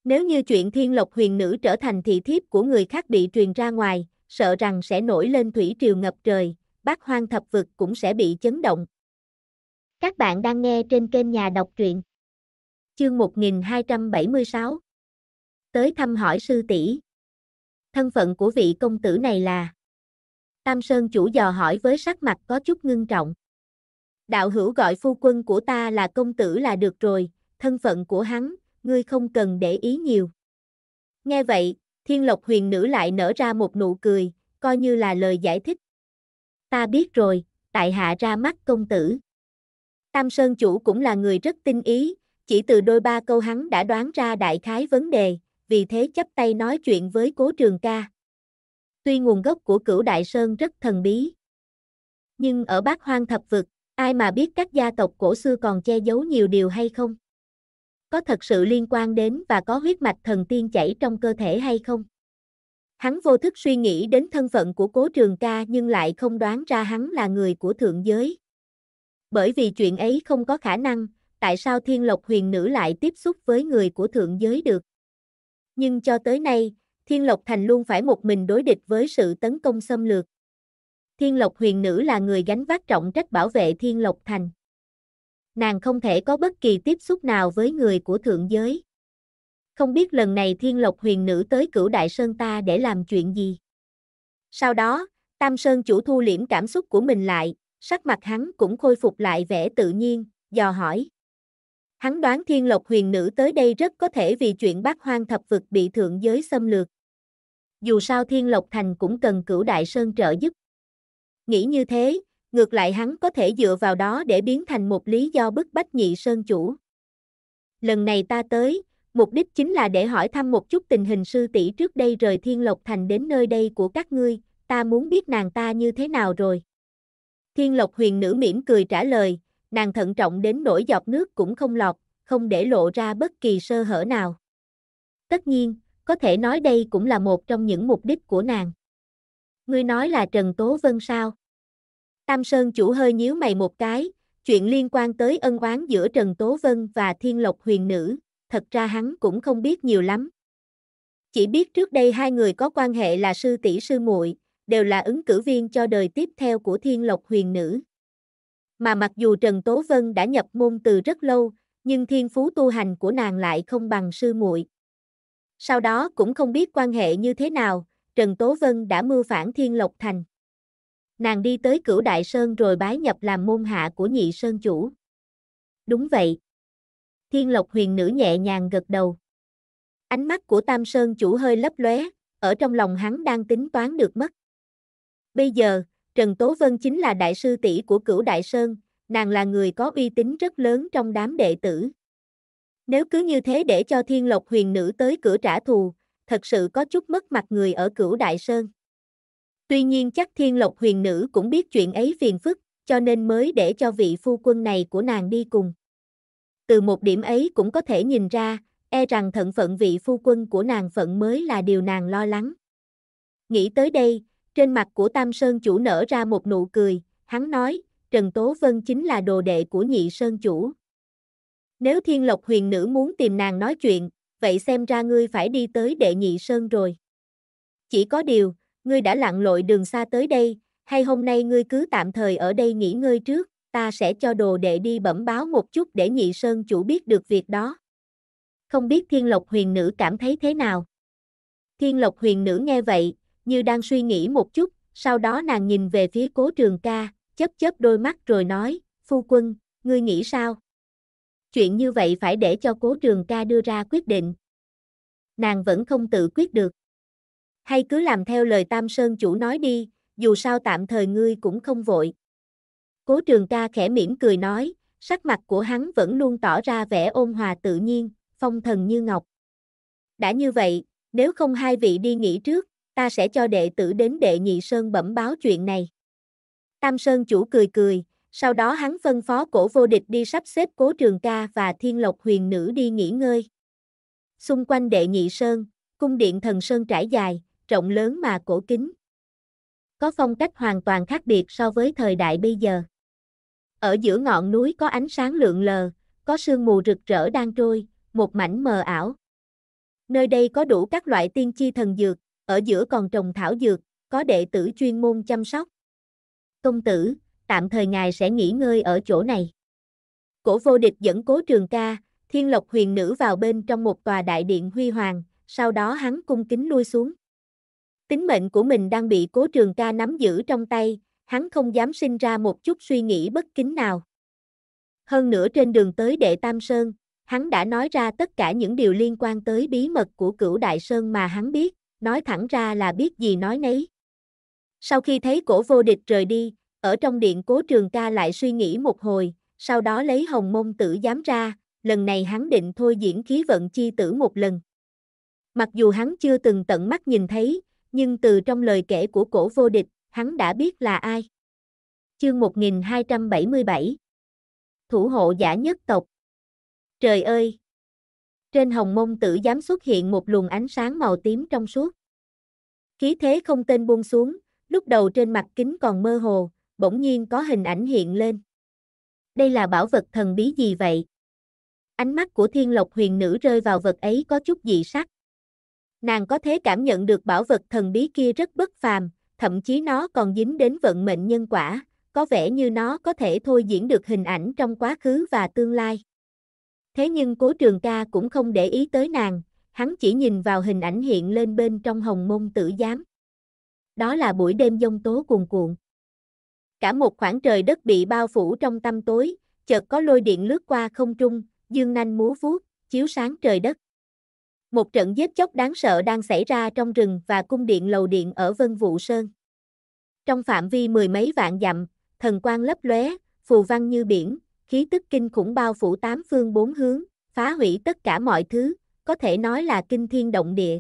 Nếu như chuyện thiên lộc huyền nữ trở thành thị thiếp của người khác bị truyền ra ngoài, sợ rằng sẽ nổi lên thủy triều ngập trời, bác hoang thập vực cũng sẽ bị chấn động. Các bạn đang nghe trên kênh Nhà đọc truyện. Chương 1276 Tới thăm hỏi sư tỷ Thân phận của vị công tử này là Tam Sơn chủ dò hỏi với sắc mặt có chút ngưng trọng. Đạo hữu gọi phu quân của ta là công tử là được rồi, thân phận của hắn, ngươi không cần để ý nhiều. Nghe vậy, thiên lộc huyền nữ lại nở ra một nụ cười, coi như là lời giải thích. Ta biết rồi, tại hạ ra mắt công tử. Tam Sơn chủ cũng là người rất tinh ý, chỉ từ đôi ba câu hắn đã đoán ra đại khái vấn đề, vì thế chấp tay nói chuyện với cố trường ca. Tuy nguồn gốc của cửu đại sơn rất thần bí, nhưng ở bát hoang thập vực, ai mà biết các gia tộc cổ xưa còn che giấu nhiều điều hay không? Có thật sự liên quan đến và có huyết mạch thần tiên chảy trong cơ thể hay không? Hắn vô thức suy nghĩ đến thân phận của cố trường ca nhưng lại không đoán ra hắn là người của thượng giới. Bởi vì chuyện ấy không có khả năng, tại sao thiên lộc huyền nữ lại tiếp xúc với người của thượng giới được? Nhưng cho tới nay, Thiên Lộc Thành luôn phải một mình đối địch với sự tấn công xâm lược. Thiên Lộc huyền nữ là người gánh vác trọng trách bảo vệ Thiên Lộc Thành. Nàng không thể có bất kỳ tiếp xúc nào với người của thượng giới. Không biết lần này Thiên Lộc huyền nữ tới cửu Đại Sơn ta để làm chuyện gì. Sau đó, Tam Sơn chủ thu liễm cảm xúc của mình lại, sắc mặt hắn cũng khôi phục lại vẻ tự nhiên, dò hỏi, Hắn đoán thiên lộc huyền nữ tới đây rất có thể vì chuyện bác hoang thập vực bị thượng giới xâm lược. Dù sao thiên lộc thành cũng cần cửu đại sơn trợ giúp. Nghĩ như thế, ngược lại hắn có thể dựa vào đó để biến thành một lý do bức bách nhị sơn chủ. Lần này ta tới, mục đích chính là để hỏi thăm một chút tình hình sư tỷ trước đây rời thiên lộc thành đến nơi đây của các ngươi, ta muốn biết nàng ta như thế nào rồi. Thiên lộc huyền nữ mỉm cười trả lời, nàng thận trọng đến nỗi giọt nước cũng không lọt, không để lộ ra bất kỳ sơ hở nào. Tất nhiên, có thể nói đây cũng là một trong những mục đích của nàng. Ngươi nói là Trần Tố Vân sao? Tam Sơn chủ hơi nhíu mày một cái, chuyện liên quan tới ân oán giữa Trần Tố Vân và Thiên Lộc huyền nữ, thật ra hắn cũng không biết nhiều lắm. Chỉ biết trước đây hai người có quan hệ là sư tỷ sư muội, đều là ứng cử viên cho đời tiếp theo của Thiên Lộc huyền nữ mà mặc dù Trần Tố Vân đã nhập môn từ rất lâu, nhưng thiên phú tu hành của nàng lại không bằng sư muội. Sau đó cũng không biết quan hệ như thế nào, Trần Tố Vân đã mưu phản Thiên Lộc Thành. Nàng đi tới Cửu Đại Sơn rồi bái nhập làm môn hạ của nhị sơn chủ. Đúng vậy. Thiên Lộc huyền nữ nhẹ nhàng gật đầu. Ánh mắt của Tam Sơn chủ hơi lấp lóe, ở trong lòng hắn đang tính toán được mất. Bây giờ, Trần Tố Vân chính là đại sư tỷ của cửu Đại Sơn, nàng là người có uy tín rất lớn trong đám đệ tử. Nếu cứ như thế để cho thiên lộc huyền nữ tới cửa trả thù, thật sự có chút mất mặt người ở cửu Đại Sơn. Tuy nhiên chắc thiên lộc huyền nữ cũng biết chuyện ấy phiền phức, cho nên mới để cho vị phu quân này của nàng đi cùng. Từ một điểm ấy cũng có thể nhìn ra, e rằng thận phận vị phu quân của nàng phận mới là điều nàng lo lắng. Nghĩ tới đây, trên mặt của Tam Sơn chủ nở ra một nụ cười, hắn nói, Trần Tố Vân chính là đồ đệ của nhị Sơn chủ. Nếu Thiên Lộc huyền nữ muốn tìm nàng nói chuyện, vậy xem ra ngươi phải đi tới đệ nhị Sơn rồi. Chỉ có điều, ngươi đã lặn lội đường xa tới đây, hay hôm nay ngươi cứ tạm thời ở đây nghỉ ngơi trước, ta sẽ cho đồ đệ đi bẩm báo một chút để nhị Sơn chủ biết được việc đó. Không biết Thiên Lộc huyền nữ cảm thấy thế nào? Thiên Lộc huyền nữ nghe vậy, như đang suy nghĩ một chút, sau đó nàng nhìn về phía cố trường ca, chớp chớp đôi mắt rồi nói, phu quân, ngươi nghĩ sao? Chuyện như vậy phải để cho cố trường ca đưa ra quyết định. Nàng vẫn không tự quyết được. Hay cứ làm theo lời Tam Sơn chủ nói đi, dù sao tạm thời ngươi cũng không vội. Cố trường ca khẽ mỉm cười nói, sắc mặt của hắn vẫn luôn tỏ ra vẻ ôn hòa tự nhiên, phong thần như ngọc. Đã như vậy, nếu không hai vị đi nghỉ trước, ta sẽ cho đệ tử đến đệ nhị sơn bẩm báo chuyện này. Tam Sơn chủ cười cười, sau đó hắn phân phó cổ vô địch đi sắp xếp cố trường ca và thiên lộc huyền nữ đi nghỉ ngơi. Xung quanh đệ nhị sơn, cung điện thần sơn trải dài, rộng lớn mà cổ kính. Có phong cách hoàn toàn khác biệt so với thời đại bây giờ. Ở giữa ngọn núi có ánh sáng lượn lờ, có sương mù rực rỡ đang trôi, một mảnh mờ ảo. Nơi đây có đủ các loại tiên chi thần dược, ở giữa còn trồng thảo dược, có đệ tử chuyên môn chăm sóc. Công tử, tạm thời ngài sẽ nghỉ ngơi ở chỗ này. Cổ vô địch dẫn cố trường ca, thiên lộc huyền nữ vào bên trong một tòa đại điện huy hoàng, sau đó hắn cung kính lui xuống. Tính mệnh của mình đang bị cố trường ca nắm giữ trong tay, hắn không dám sinh ra một chút suy nghĩ bất kính nào. Hơn nữa trên đường tới đệ Tam Sơn, hắn đã nói ra tất cả những điều liên quan tới bí mật của cửu Đại Sơn mà hắn biết nói thẳng ra là biết gì nói nấy. Sau khi thấy cổ vô địch rời đi, ở trong điện cố trường ca lại suy nghĩ một hồi, sau đó lấy hồng môn tử giám ra, lần này hắn định thôi diễn khí vận chi tử một lần. Mặc dù hắn chưa từng tận mắt nhìn thấy, nhưng từ trong lời kể của cổ vô địch, hắn đã biết là ai. Chương 1277 Thủ hộ giả nhất tộc Trời ơi! trên hồng mông tử giám xuất hiện một luồng ánh sáng màu tím trong suốt. Khí thế không tên buông xuống, lúc đầu trên mặt kính còn mơ hồ, bỗng nhiên có hình ảnh hiện lên. Đây là bảo vật thần bí gì vậy? Ánh mắt của thiên lộc huyền nữ rơi vào vật ấy có chút dị sắc. Nàng có thể cảm nhận được bảo vật thần bí kia rất bất phàm, thậm chí nó còn dính đến vận mệnh nhân quả, có vẻ như nó có thể thôi diễn được hình ảnh trong quá khứ và tương lai. Thế nhưng cố trường ca cũng không để ý tới nàng, hắn chỉ nhìn vào hình ảnh hiện lên bên trong hồng môn tử giám. Đó là buổi đêm giông tố cuồn cuộn. Cả một khoảng trời đất bị bao phủ trong tăm tối, chợt có lôi điện lướt qua không trung, dương nanh múa vuốt, chiếu sáng trời đất. Một trận giết chóc đáng sợ đang xảy ra trong rừng và cung điện lầu điện ở Vân Vũ Sơn. Trong phạm vi mười mấy vạn dặm, thần quang lấp lóe, phù văn như biển, khí tức kinh khủng bao phủ tám phương bốn hướng, phá hủy tất cả mọi thứ, có thể nói là kinh thiên động địa.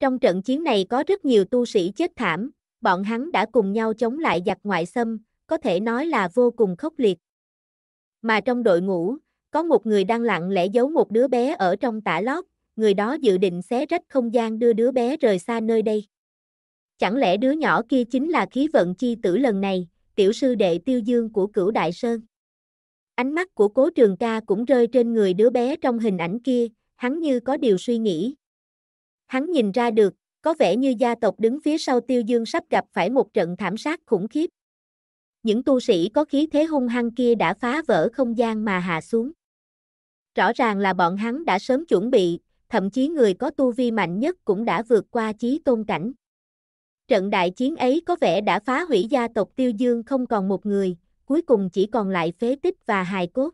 Trong trận chiến này có rất nhiều tu sĩ chết thảm, bọn hắn đã cùng nhau chống lại giặc ngoại xâm, có thể nói là vô cùng khốc liệt. Mà trong đội ngũ, có một người đang lặng lẽ giấu một đứa bé ở trong tả lót, người đó dự định xé rách không gian đưa đứa bé rời xa nơi đây. Chẳng lẽ đứa nhỏ kia chính là khí vận chi tử lần này, tiểu sư đệ tiêu dương của cửu đại sơn? Ánh mắt của cố trường ca cũng rơi trên người đứa bé trong hình ảnh kia, hắn như có điều suy nghĩ. Hắn nhìn ra được, có vẻ như gia tộc đứng phía sau tiêu dương sắp gặp phải một trận thảm sát khủng khiếp. Những tu sĩ có khí thế hung hăng kia đã phá vỡ không gian mà hạ xuống. Rõ ràng là bọn hắn đã sớm chuẩn bị, thậm chí người có tu vi mạnh nhất cũng đã vượt qua chí tôn cảnh. Trận đại chiến ấy có vẻ đã phá hủy gia tộc Tiêu Dương không còn một người, cuối cùng chỉ còn lại phế tích và hài cốt.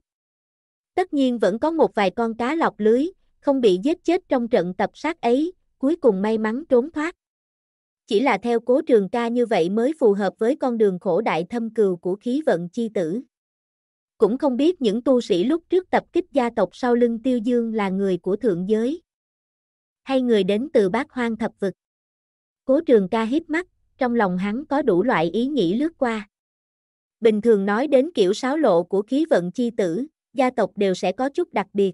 Tất nhiên vẫn có một vài con cá lọc lưới, không bị giết chết trong trận tập sát ấy, cuối cùng may mắn trốn thoát. Chỉ là theo cố trường ca như vậy mới phù hợp với con đường khổ đại thâm cừu của khí vận chi tử. Cũng không biết những tu sĩ lúc trước tập kích gia tộc sau lưng tiêu dương là người của thượng giới. Hay người đến từ bát hoang thập vực. Cố trường ca hít mắt, trong lòng hắn có đủ loại ý nghĩ lướt qua. Bình thường nói đến kiểu sáo lộ của khí vận chi tử, gia tộc đều sẽ có chút đặc biệt.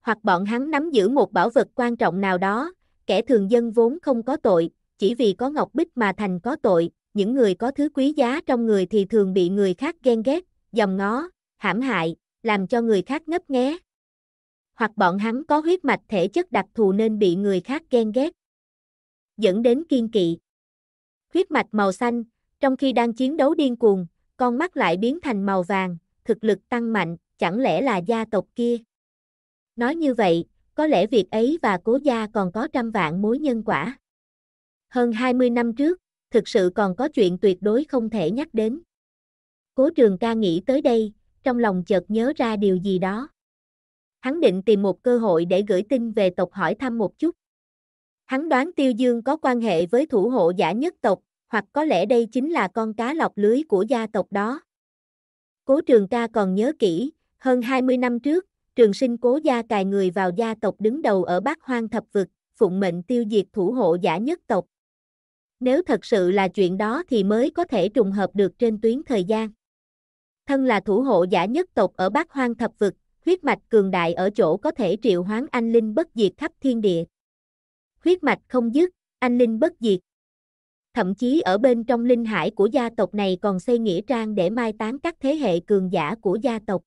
Hoặc bọn hắn nắm giữ một bảo vật quan trọng nào đó, kẻ thường dân vốn không có tội, chỉ vì có ngọc bích mà thành có tội, những người có thứ quý giá trong người thì thường bị người khác ghen ghét, dòng ngó, hãm hại, làm cho người khác ngấp nghé. Hoặc bọn hắn có huyết mạch thể chất đặc thù nên bị người khác ghen ghét. Dẫn đến kiên kỵ. Huyết mạch màu xanh, trong khi đang chiến đấu điên cuồng, con mắt lại biến thành màu vàng, thực lực tăng mạnh, chẳng lẽ là gia tộc kia? Nói như vậy, có lẽ việc ấy và cố gia còn có trăm vạn mối nhân quả. Hơn 20 năm trước, thực sự còn có chuyện tuyệt đối không thể nhắc đến. Cố trường ca nghĩ tới đây, trong lòng chợt nhớ ra điều gì đó. Hắn định tìm một cơ hội để gửi tin về tộc hỏi thăm một chút. Hắn đoán Tiêu Dương có quan hệ với thủ hộ giả nhất tộc, hoặc có lẽ đây chính là con cá lọc lưới của gia tộc đó. Cố trường ca còn nhớ kỹ, hơn 20 năm trước, trường sinh cố gia cài người vào gia tộc đứng đầu ở Bắc Hoang Thập Vực, phụng mệnh tiêu diệt thủ hộ giả nhất tộc. Nếu thật sự là chuyện đó thì mới có thể trùng hợp được trên tuyến thời gian. Thân là thủ hộ giả nhất tộc ở Bắc Hoang Thập Vực, huyết mạch cường đại ở chỗ có thể triệu hoán anh linh bất diệt khắp thiên địa. Huyết mạch không dứt, anh linh bất diệt thậm chí ở bên trong linh hải của gia tộc này còn xây nghĩa trang để mai táng các thế hệ cường giả của gia tộc.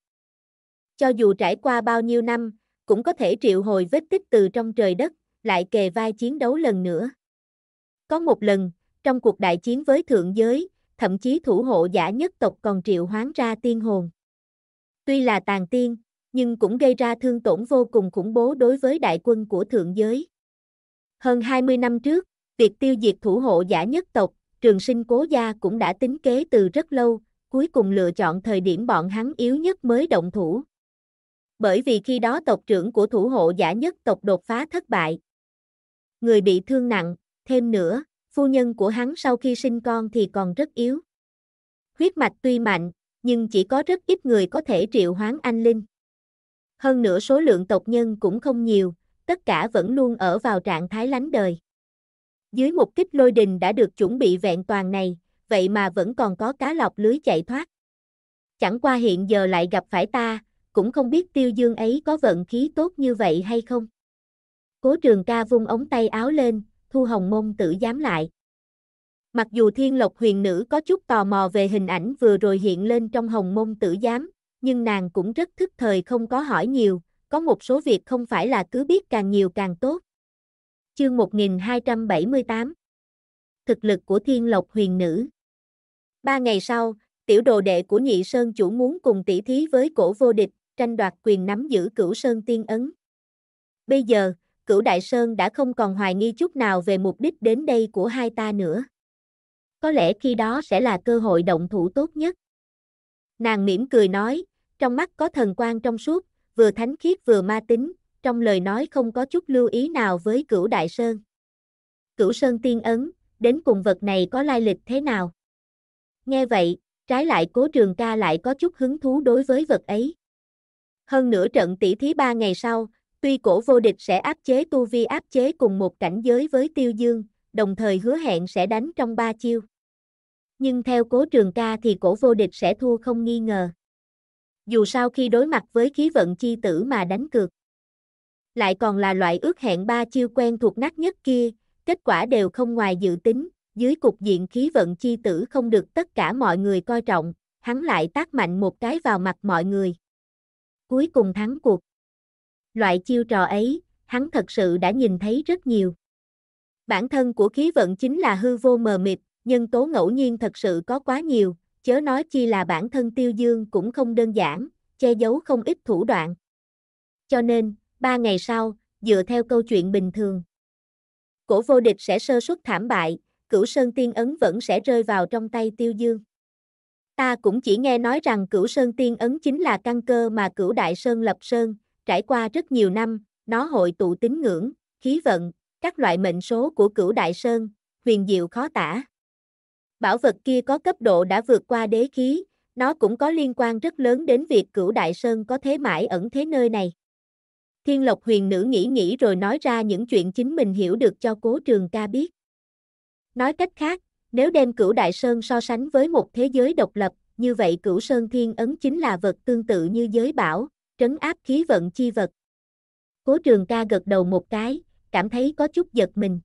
Cho dù trải qua bao nhiêu năm, cũng có thể triệu hồi vết tích từ trong trời đất, lại kề vai chiến đấu lần nữa. Có một lần, trong cuộc đại chiến với thượng giới, thậm chí thủ hộ giả nhất tộc còn triệu hoán ra tiên hồn. Tuy là tàn tiên, nhưng cũng gây ra thương tổn vô cùng khủng bố đối với đại quân của thượng giới. Hơn 20 năm trước, Việc tiêu diệt thủ hộ giả nhất tộc, trường sinh cố gia cũng đã tính kế từ rất lâu, cuối cùng lựa chọn thời điểm bọn hắn yếu nhất mới động thủ. Bởi vì khi đó tộc trưởng của thủ hộ giả nhất tộc đột phá thất bại. Người bị thương nặng, thêm nữa, phu nhân của hắn sau khi sinh con thì còn rất yếu. Huyết mạch tuy mạnh, nhưng chỉ có rất ít người có thể triệu hoán anh linh. Hơn nữa số lượng tộc nhân cũng không nhiều, tất cả vẫn luôn ở vào trạng thái lánh đời. Dưới một kích lôi đình đã được chuẩn bị vẹn toàn này, vậy mà vẫn còn có cá lọc lưới chạy thoát. Chẳng qua hiện giờ lại gặp phải ta, cũng không biết tiêu dương ấy có vận khí tốt như vậy hay không. Cố trường ca vung ống tay áo lên, thu hồng môn tử dám lại. Mặc dù thiên lộc huyền nữ có chút tò mò về hình ảnh vừa rồi hiện lên trong hồng môn tử giám, nhưng nàng cũng rất thức thời không có hỏi nhiều, có một số việc không phải là cứ biết càng nhiều càng tốt. Chương 1278 Thực lực của Thiên Lộc Huyền Nữ Ba ngày sau, tiểu đồ đệ của Nhị Sơn chủ muốn cùng tỷ thí với cổ vô địch, tranh đoạt quyền nắm giữ cửu Sơn Tiên Ấn. Bây giờ, cửu Đại Sơn đã không còn hoài nghi chút nào về mục đích đến đây của hai ta nữa. Có lẽ khi đó sẽ là cơ hội động thủ tốt nhất. Nàng mỉm cười nói, trong mắt có thần quan trong suốt, vừa thánh khiết vừa ma tính, trong lời nói không có chút lưu ý nào với cửu đại sơn. Cửu sơn tiên ấn, đến cùng vật này có lai lịch thế nào? Nghe vậy, trái lại cố trường ca lại có chút hứng thú đối với vật ấy. Hơn nửa trận tỷ thí ba ngày sau, tuy cổ vô địch sẽ áp chế tu vi áp chế cùng một cảnh giới với tiêu dương, đồng thời hứa hẹn sẽ đánh trong ba chiêu. Nhưng theo cố trường ca thì cổ vô địch sẽ thua không nghi ngờ. Dù sao khi đối mặt với khí vận chi tử mà đánh cược lại còn là loại ước hẹn ba chiêu quen thuộc nát nhất kia, kết quả đều không ngoài dự tính, dưới cục diện khí vận chi tử không được tất cả mọi người coi trọng, hắn lại tác mạnh một cái vào mặt mọi người. Cuối cùng thắng cuộc. Loại chiêu trò ấy, hắn thật sự đã nhìn thấy rất nhiều. Bản thân của khí vận chính là hư vô mờ mịt, nhân tố ngẫu nhiên thật sự có quá nhiều, chớ nói chi là bản thân tiêu dương cũng không đơn giản, che giấu không ít thủ đoạn. Cho nên, ba ngày sau, dựa theo câu chuyện bình thường. Cổ vô địch sẽ sơ suất thảm bại, cửu sơn tiên ấn vẫn sẽ rơi vào trong tay tiêu dương. Ta cũng chỉ nghe nói rằng cửu sơn tiên ấn chính là căn cơ mà cửu đại sơn lập sơn, trải qua rất nhiều năm, nó hội tụ tín ngưỡng, khí vận, các loại mệnh số của cửu đại sơn, huyền diệu khó tả. Bảo vật kia có cấp độ đã vượt qua đế khí, nó cũng có liên quan rất lớn đến việc cửu đại sơn có thế mãi ẩn thế nơi này. Thiên Lộc huyền nữ nghĩ nghĩ rồi nói ra những chuyện chính mình hiểu được cho cố trường ca biết. Nói cách khác, nếu đem cửu đại sơn so sánh với một thế giới độc lập, như vậy cửu sơn thiên ấn chính là vật tương tự như giới bảo, trấn áp khí vận chi vật. Cố trường ca gật đầu một cái, cảm thấy có chút giật mình.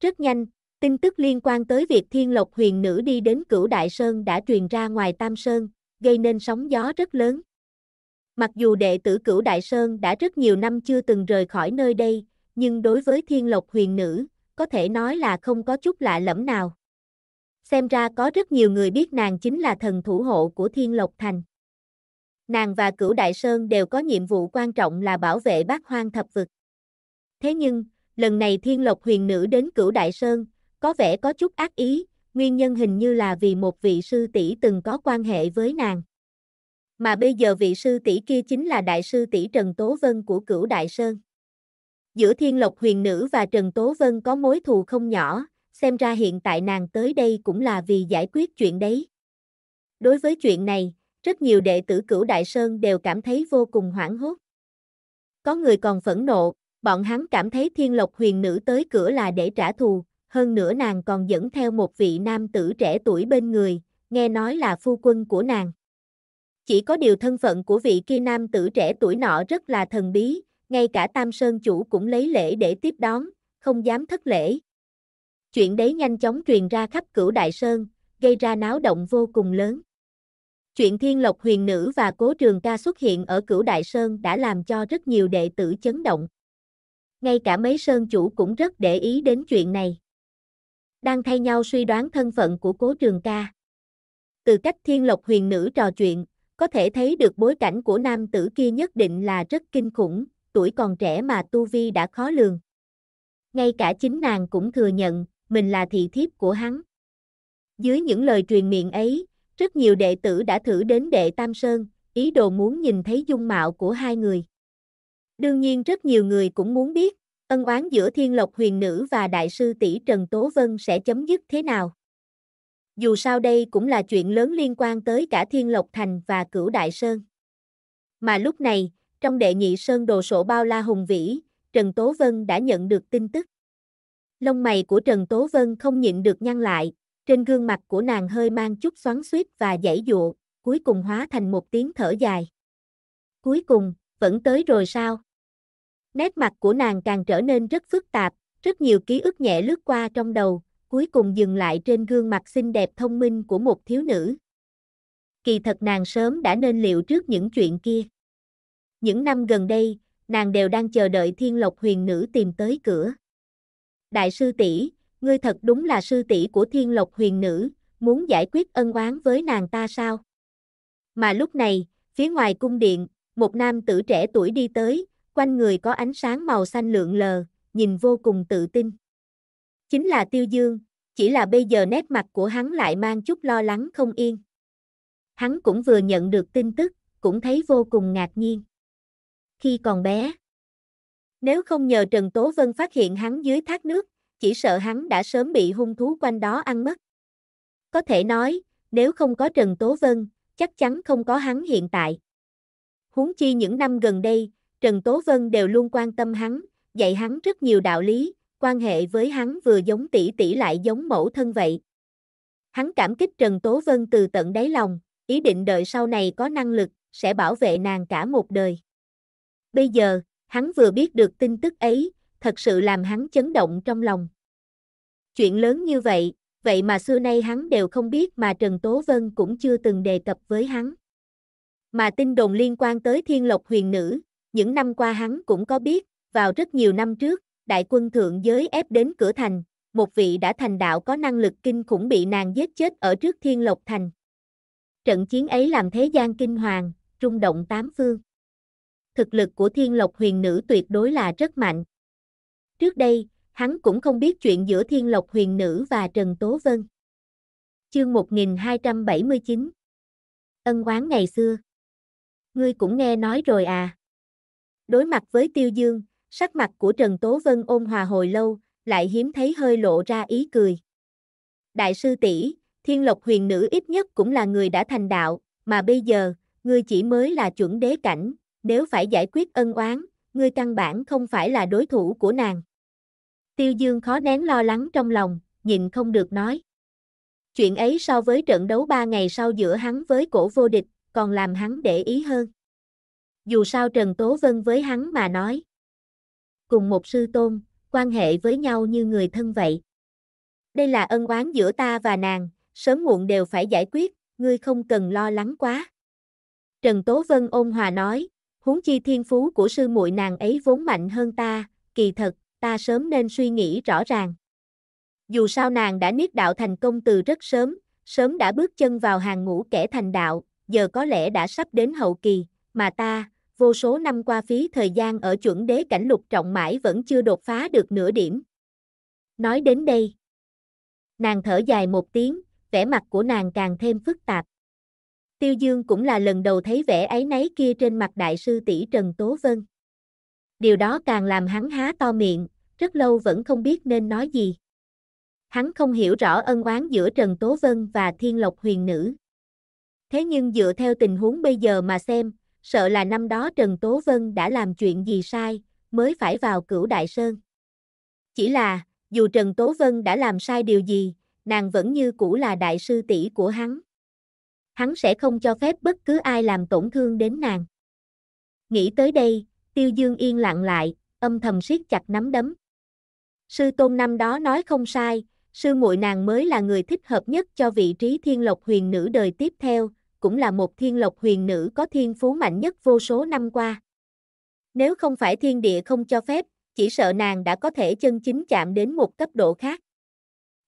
Rất nhanh, tin tức liên quan tới việc thiên lộc huyền nữ đi đến cửu đại sơn đã truyền ra ngoài tam sơn, gây nên sóng gió rất lớn. Mặc dù đệ tử cửu Đại Sơn đã rất nhiều năm chưa từng rời khỏi nơi đây, nhưng đối với thiên lộc huyền nữ, có thể nói là không có chút lạ lẫm nào. Xem ra có rất nhiều người biết nàng chính là thần thủ hộ của thiên lộc thành. Nàng và cửu Đại Sơn đều có nhiệm vụ quan trọng là bảo vệ bác hoang thập vực. Thế nhưng, lần này thiên lộc huyền nữ đến cửu Đại Sơn, có vẻ có chút ác ý, nguyên nhân hình như là vì một vị sư tỷ từng có quan hệ với nàng. Mà bây giờ vị sư tỷ kia chính là đại sư tỷ Trần Tố Vân của cửu Đại Sơn. Giữa Thiên Lộc Huyền Nữ và Trần Tố Vân có mối thù không nhỏ, xem ra hiện tại nàng tới đây cũng là vì giải quyết chuyện đấy. Đối với chuyện này, rất nhiều đệ tử cửu Đại Sơn đều cảm thấy vô cùng hoảng hốt. Có người còn phẫn nộ, bọn hắn cảm thấy Thiên Lộc Huyền Nữ tới cửa là để trả thù, hơn nữa nàng còn dẫn theo một vị nam tử trẻ tuổi bên người, nghe nói là phu quân của nàng. Chỉ có điều thân phận của vị kia nam tử trẻ tuổi nọ rất là thần bí, ngay cả Tam Sơn chủ cũng lấy lễ để tiếp đón, không dám thất lễ. Chuyện đấy nhanh chóng truyền ra khắp cửu Đại Sơn, gây ra náo động vô cùng lớn. Chuyện Thiên Lộc Huyền Nữ và Cố Trường Ca xuất hiện ở cửu Đại Sơn đã làm cho rất nhiều đệ tử chấn động. Ngay cả mấy Sơn chủ cũng rất để ý đến chuyện này. Đang thay nhau suy đoán thân phận của Cố Trường Ca. Từ cách Thiên Lộc Huyền Nữ trò chuyện, có thể thấy được bối cảnh của nam tử kia nhất định là rất kinh khủng, tuổi còn trẻ mà tu vi đã khó lường. Ngay cả chính nàng cũng thừa nhận, mình là thị thiếp của hắn. Dưới những lời truyền miệng ấy, rất nhiều đệ tử đã thử đến đệ Tam Sơn, ý đồ muốn nhìn thấy dung mạo của hai người. Đương nhiên rất nhiều người cũng muốn biết, ân oán giữa thiên lộc huyền nữ và đại sư tỷ Trần Tố Vân sẽ chấm dứt thế nào dù sao đây cũng là chuyện lớn liên quan tới cả Thiên Lộc Thành và Cửu Đại Sơn. Mà lúc này, trong đệ nhị Sơn đồ sổ bao la hùng vĩ, Trần Tố Vân đã nhận được tin tức. Lông mày của Trần Tố Vân không nhịn được nhăn lại, trên gương mặt của nàng hơi mang chút xoắn xuýt và dãy dụa, cuối cùng hóa thành một tiếng thở dài. Cuối cùng, vẫn tới rồi sao? Nét mặt của nàng càng trở nên rất phức tạp, rất nhiều ký ức nhẹ lướt qua trong đầu, cuối cùng dừng lại trên gương mặt xinh đẹp thông minh của một thiếu nữ. Kỳ thật nàng sớm đã nên liệu trước những chuyện kia. Những năm gần đây, nàng đều đang chờ đợi thiên lộc huyền nữ tìm tới cửa. Đại sư tỷ, ngươi thật đúng là sư tỷ của thiên lộc huyền nữ, muốn giải quyết ân oán với nàng ta sao? Mà lúc này, phía ngoài cung điện, một nam tử trẻ tuổi đi tới, quanh người có ánh sáng màu xanh lượn lờ, nhìn vô cùng tự tin. Chính là Tiêu Dương, chỉ là bây giờ nét mặt của hắn lại mang chút lo lắng không yên. Hắn cũng vừa nhận được tin tức, cũng thấy vô cùng ngạc nhiên. Khi còn bé, nếu không nhờ Trần Tố Vân phát hiện hắn dưới thác nước, chỉ sợ hắn đã sớm bị hung thú quanh đó ăn mất. Có thể nói, nếu không có Trần Tố Vân, chắc chắn không có hắn hiện tại. Huống chi những năm gần đây, Trần Tố Vân đều luôn quan tâm hắn, dạy hắn rất nhiều đạo lý, quan hệ với hắn vừa giống tỷ tỷ lại giống mẫu thân vậy. Hắn cảm kích Trần Tố Vân từ tận đáy lòng, ý định đợi sau này có năng lực, sẽ bảo vệ nàng cả một đời. Bây giờ, hắn vừa biết được tin tức ấy, thật sự làm hắn chấn động trong lòng. Chuyện lớn như vậy, vậy mà xưa nay hắn đều không biết mà Trần Tố Vân cũng chưa từng đề cập với hắn. Mà tin đồn liên quan tới thiên lộc huyền nữ, những năm qua hắn cũng có biết, vào rất nhiều năm trước, đại quân thượng giới ép đến cửa thành, một vị đã thành đạo có năng lực kinh khủng bị nàng giết chết ở trước thiên lộc thành. Trận chiến ấy làm thế gian kinh hoàng, rung động tám phương. Thực lực của thiên lộc huyền nữ tuyệt đối là rất mạnh. Trước đây, hắn cũng không biết chuyện giữa thiên lộc huyền nữ và Trần Tố Vân. Chương 1279 Ân oán ngày xưa Ngươi cũng nghe nói rồi à. Đối mặt với Tiêu Dương, Sắc mặt của Trần Tố Vân ôn hòa hồi lâu, lại hiếm thấy hơi lộ ra ý cười. Đại sư tỷ, Thiên Lộc huyền nữ ít nhất cũng là người đã thành đạo, mà bây giờ, ngươi chỉ mới là chuẩn đế cảnh, nếu phải giải quyết ân oán, ngươi căn bản không phải là đối thủ của nàng. Tiêu Dương khó nén lo lắng trong lòng, nhìn không được nói. Chuyện ấy so với trận đấu ba ngày sau giữa hắn với cổ vô địch, còn làm hắn để ý hơn. Dù sao Trần Tố Vân với hắn mà nói, cùng một sư tôn, quan hệ với nhau như người thân vậy. Đây là ân oán giữa ta và nàng, sớm muộn đều phải giải quyết, ngươi không cần lo lắng quá. Trần Tố Vân ôn hòa nói, huống chi thiên phú của sư muội nàng ấy vốn mạnh hơn ta, kỳ thật, ta sớm nên suy nghĩ rõ ràng. Dù sao nàng đã niết đạo thành công từ rất sớm, sớm đã bước chân vào hàng ngũ kẻ thành đạo, giờ có lẽ đã sắp đến hậu kỳ, mà ta, vô số năm qua phí thời gian ở chuẩn đế cảnh lục trọng mãi vẫn chưa đột phá được nửa điểm. Nói đến đây, nàng thở dài một tiếng, vẻ mặt của nàng càng thêm phức tạp. Tiêu Dương cũng là lần đầu thấy vẻ ấy nấy kia trên mặt đại sư tỷ Trần Tố Vân. Điều đó càng làm hắn há to miệng, rất lâu vẫn không biết nên nói gì. Hắn không hiểu rõ ân oán giữa Trần Tố Vân và Thiên Lộc Huyền Nữ. Thế nhưng dựa theo tình huống bây giờ mà xem, sợ là năm đó Trần Tố Vân đã làm chuyện gì sai, mới phải vào cửu Đại Sơn. Chỉ là, dù Trần Tố Vân đã làm sai điều gì, nàng vẫn như cũ là đại sư tỷ của hắn. Hắn sẽ không cho phép bất cứ ai làm tổn thương đến nàng. Nghĩ tới đây, Tiêu Dương yên lặng lại, âm thầm siết chặt nắm đấm. Sư tôn năm đó nói không sai, sư muội nàng mới là người thích hợp nhất cho vị trí thiên lộc huyền nữ đời tiếp theo, cũng là một thiên lộc huyền nữ có thiên phú mạnh nhất vô số năm qua. Nếu không phải thiên địa không cho phép, chỉ sợ nàng đã có thể chân chính chạm đến một cấp độ khác.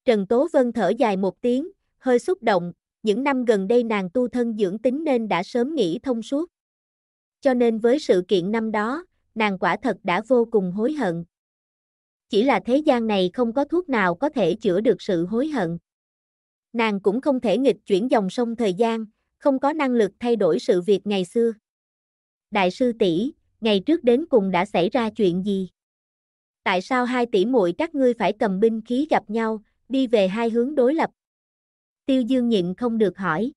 Trần Tố Vân thở dài một tiếng, hơi xúc động, những năm gần đây nàng tu thân dưỡng tính nên đã sớm nghĩ thông suốt. Cho nên với sự kiện năm đó, nàng quả thật đã vô cùng hối hận. Chỉ là thế gian này không có thuốc nào có thể chữa được sự hối hận. Nàng cũng không thể nghịch chuyển dòng sông thời gian, không có năng lực thay đổi sự việc ngày xưa. Đại sư tỷ, ngày trước đến cùng đã xảy ra chuyện gì? Tại sao hai tỷ muội các ngươi phải cầm binh khí gặp nhau, đi về hai hướng đối lập? Tiêu Dương nhịn không được hỏi.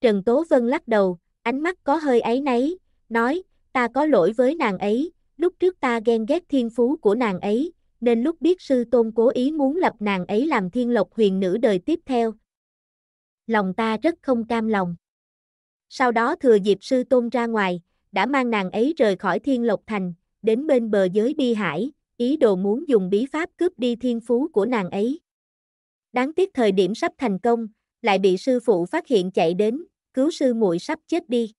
Trần Tố Vân lắc đầu, ánh mắt có hơi ấy nấy, nói, ta có lỗi với nàng ấy, lúc trước ta ghen ghét thiên phú của nàng ấy, nên lúc biết sư tôn cố ý muốn lập nàng ấy làm thiên lộc huyền nữ đời tiếp theo, lòng ta rất không cam lòng. Sau đó thừa dịp sư tôn ra ngoài, đã mang nàng ấy rời khỏi thiên lộc thành, đến bên bờ giới bi hải, ý đồ muốn dùng bí pháp cướp đi thiên phú của nàng ấy. Đáng tiếc thời điểm sắp thành công, lại bị sư phụ phát hiện chạy đến, cứu sư muội sắp chết đi.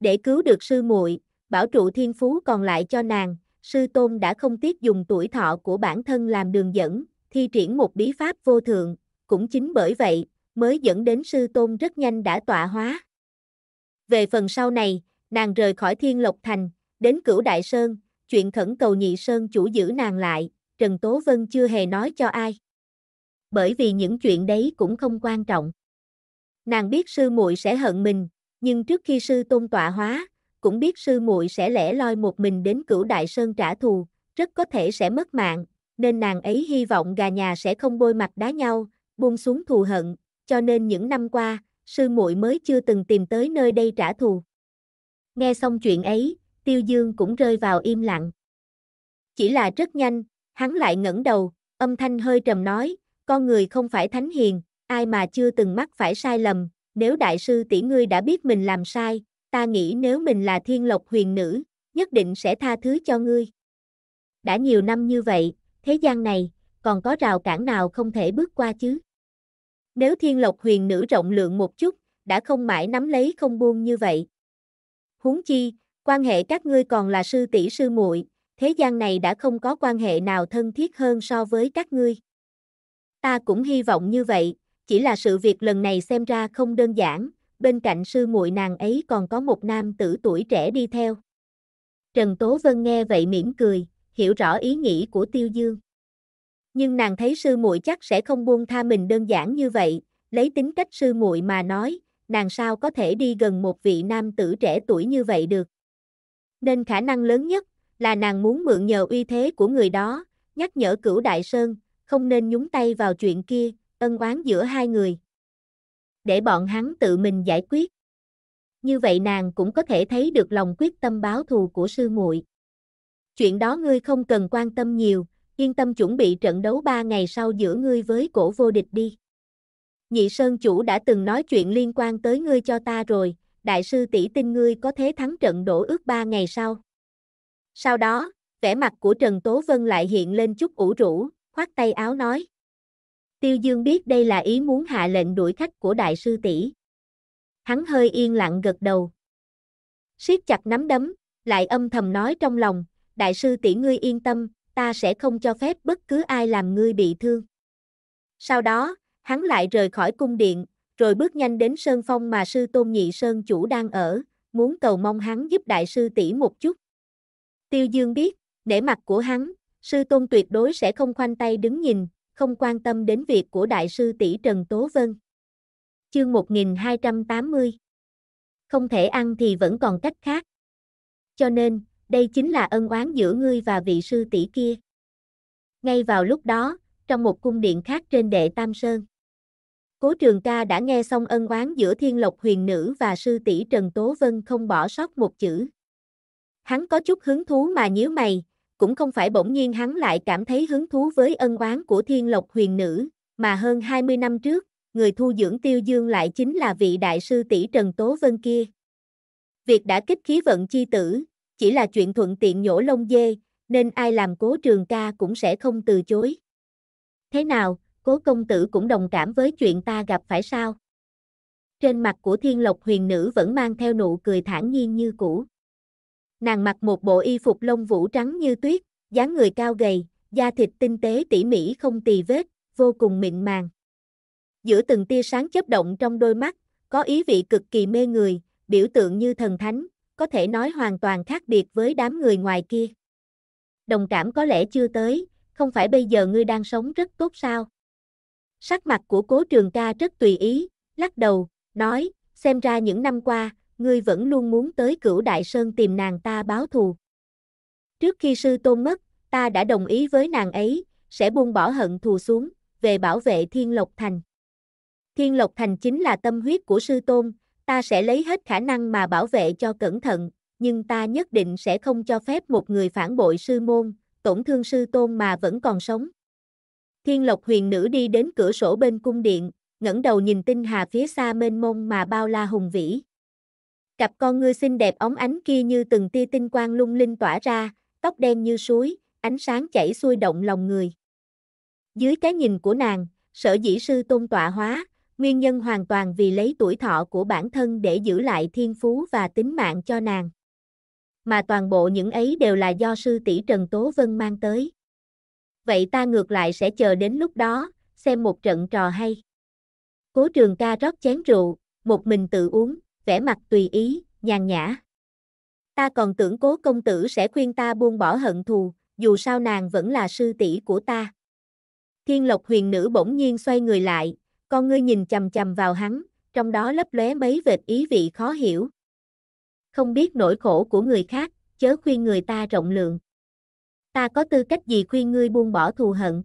Để cứu được sư muội, bảo trụ thiên phú còn lại cho nàng, sư tôn đã không tiếc dùng tuổi thọ của bản thân làm đường dẫn, thi triển một bí pháp vô thượng, cũng chính bởi vậy, mới dẫn đến sư tôn rất nhanh đã tọa hóa. Về phần sau này, nàng rời khỏi Thiên Lộc Thành, đến Cửu Đại Sơn, chuyện khẩn cầu nhị Sơn chủ giữ nàng lại, Trần Tố Vân chưa hề nói cho ai. Bởi vì những chuyện đấy cũng không quan trọng. Nàng biết sư muội sẽ hận mình, nhưng trước khi sư tôn tọa hóa, cũng biết sư muội sẽ lẻ loi một mình đến Cửu Đại Sơn trả thù, rất có thể sẽ mất mạng, nên nàng ấy hy vọng gà nhà sẽ không bôi mặt đá nhau, buông xuống thù hận, cho nên những năm qua, sư muội mới chưa từng tìm tới nơi đây trả thù. Nghe xong chuyện ấy, Tiêu Dương cũng rơi vào im lặng. Chỉ là rất nhanh, hắn lại ngẩng đầu, âm thanh hơi trầm nói, con người không phải thánh hiền, ai mà chưa từng mắc phải sai lầm, nếu đại sư tỷ ngươi đã biết mình làm sai, ta nghĩ nếu mình là thiên lộc huyền nữ, nhất định sẽ tha thứ cho ngươi. Đã nhiều năm như vậy, thế gian này, còn có rào cản nào không thể bước qua chứ? Nếu thiên lộc huyền nữ rộng lượng một chút, đã không mãi nắm lấy không buông như vậy. Huống chi, quan hệ các ngươi còn là sư tỷ sư muội, thế gian này đã không có quan hệ nào thân thiết hơn so với các ngươi. Ta cũng hy vọng như vậy, chỉ là sự việc lần này xem ra không đơn giản, bên cạnh sư muội nàng ấy còn có một nam tử tuổi trẻ đi theo. Trần Tố Vân nghe vậy mỉm cười, hiểu rõ ý nghĩ của Tiêu Dương nhưng nàng thấy sư muội chắc sẽ không buông tha mình đơn giản như vậy, lấy tính cách sư muội mà nói, nàng sao có thể đi gần một vị nam tử trẻ tuổi như vậy được. Nên khả năng lớn nhất là nàng muốn mượn nhờ uy thế của người đó, nhắc nhở cửu đại sơn, không nên nhúng tay vào chuyện kia, ân oán giữa hai người. Để bọn hắn tự mình giải quyết. Như vậy nàng cũng có thể thấy được lòng quyết tâm báo thù của sư muội. Chuyện đó ngươi không cần quan tâm nhiều, yên tâm chuẩn bị trận đấu 3 ngày sau giữa ngươi với cổ vô địch đi. Nhị Sơn chủ đã từng nói chuyện liên quan tới ngươi cho ta rồi, đại sư tỷ tin ngươi có thế thắng trận đổ ước 3 ngày sau. Sau đó, vẻ mặt của Trần Tố Vân lại hiện lên chút ủ rũ, khoát tay áo nói. Tiêu Dương biết đây là ý muốn hạ lệnh đuổi khách của đại sư tỷ. Hắn hơi yên lặng gật đầu. siết chặt nắm đấm, lại âm thầm nói trong lòng, đại sư tỷ ngươi yên tâm, ta sẽ không cho phép bất cứ ai làm ngươi bị thương. Sau đó, hắn lại rời khỏi cung điện, rồi bước nhanh đến sơn phong mà sư tôn nhị sơn chủ đang ở, muốn cầu mong hắn giúp đại sư tỷ một chút. Tiêu Dương biết, để mặt của hắn, sư tôn tuyệt đối sẽ không khoanh tay đứng nhìn, không quan tâm đến việc của đại sư tỷ Trần Tố Vân. Chương 1280 Không thể ăn thì vẫn còn cách khác. Cho nên, đây chính là ân oán giữa ngươi và vị sư tỷ kia. Ngay vào lúc đó, trong một cung điện khác trên đệ Tam Sơn, Cố Trường Ca đã nghe xong ân oán giữa Thiên Lộc Huyền Nữ và sư tỷ Trần Tố Vân không bỏ sót một chữ. Hắn có chút hứng thú mà nhíu mày, cũng không phải bỗng nhiên hắn lại cảm thấy hứng thú với ân oán của Thiên Lộc Huyền Nữ, mà hơn 20 năm trước, người thu dưỡng Tiêu Dương lại chính là vị đại sư tỷ Trần Tố Vân kia. Việc đã kích khí vận chi tử, chỉ là chuyện thuận tiện nhổ lông dê, nên ai làm cố trường ca cũng sẽ không từ chối. Thế nào, cố công tử cũng đồng cảm với chuyện ta gặp phải sao? Trên mặt của thiên lộc huyền nữ vẫn mang theo nụ cười thản nhiên như cũ. Nàng mặc một bộ y phục lông vũ trắng như tuyết, dáng người cao gầy, da thịt tinh tế tỉ mỉ không tì vết, vô cùng mịn màng. Giữa từng tia sáng chớp động trong đôi mắt, có ý vị cực kỳ mê người, biểu tượng như thần thánh, có thể nói hoàn toàn khác biệt với đám người ngoài kia. Đồng cảm có lẽ chưa tới, không phải bây giờ ngươi đang sống rất tốt sao? Sắc mặt của cố trường ca rất tùy ý, lắc đầu, nói, xem ra những năm qua, ngươi vẫn luôn muốn tới cửu đại sơn tìm nàng ta báo thù. Trước khi sư tôn mất, ta đã đồng ý với nàng ấy, sẽ buông bỏ hận thù xuống, về bảo vệ thiên lộc thành. Thiên lộc thành chính là tâm huyết của sư tôn, Ta sẽ lấy hết khả năng mà bảo vệ cho cẩn thận, nhưng ta nhất định sẽ không cho phép một người phản bội sư môn, tổn thương sư tôn mà vẫn còn sống. Thiên Lộc huyền nữ đi đến cửa sổ bên cung điện, ngẩng đầu nhìn tinh hà phía xa mênh mông mà bao la hùng vĩ. Cặp con ngươi xinh đẹp óng ánh kia như từng tia tinh quang lung linh tỏa ra, tóc đen như suối, ánh sáng chảy xuôi động lòng người. Dưới cái nhìn của nàng, sở dĩ sư tôn tọa hóa, nguyên nhân hoàn toàn vì lấy tuổi thọ của bản thân để giữ lại thiên phú và tính mạng cho nàng. Mà toàn bộ những ấy đều là do sư tỷ Trần Tố Vân mang tới. Vậy ta ngược lại sẽ chờ đến lúc đó, xem một trận trò hay. Cố trường ca rót chén rượu, một mình tự uống, vẻ mặt tùy ý, nhàn nhã. Ta còn tưởng cố công tử sẽ khuyên ta buông bỏ hận thù, dù sao nàng vẫn là sư tỷ của ta. Thiên lộc huyền nữ bỗng nhiên xoay người lại, con ngươi nhìn chầm chầm vào hắn, trong đó lấp lóe mấy vệt ý vị khó hiểu. Không biết nỗi khổ của người khác, chớ khuyên người ta rộng lượng. Ta có tư cách gì khuyên ngươi buông bỏ thù hận?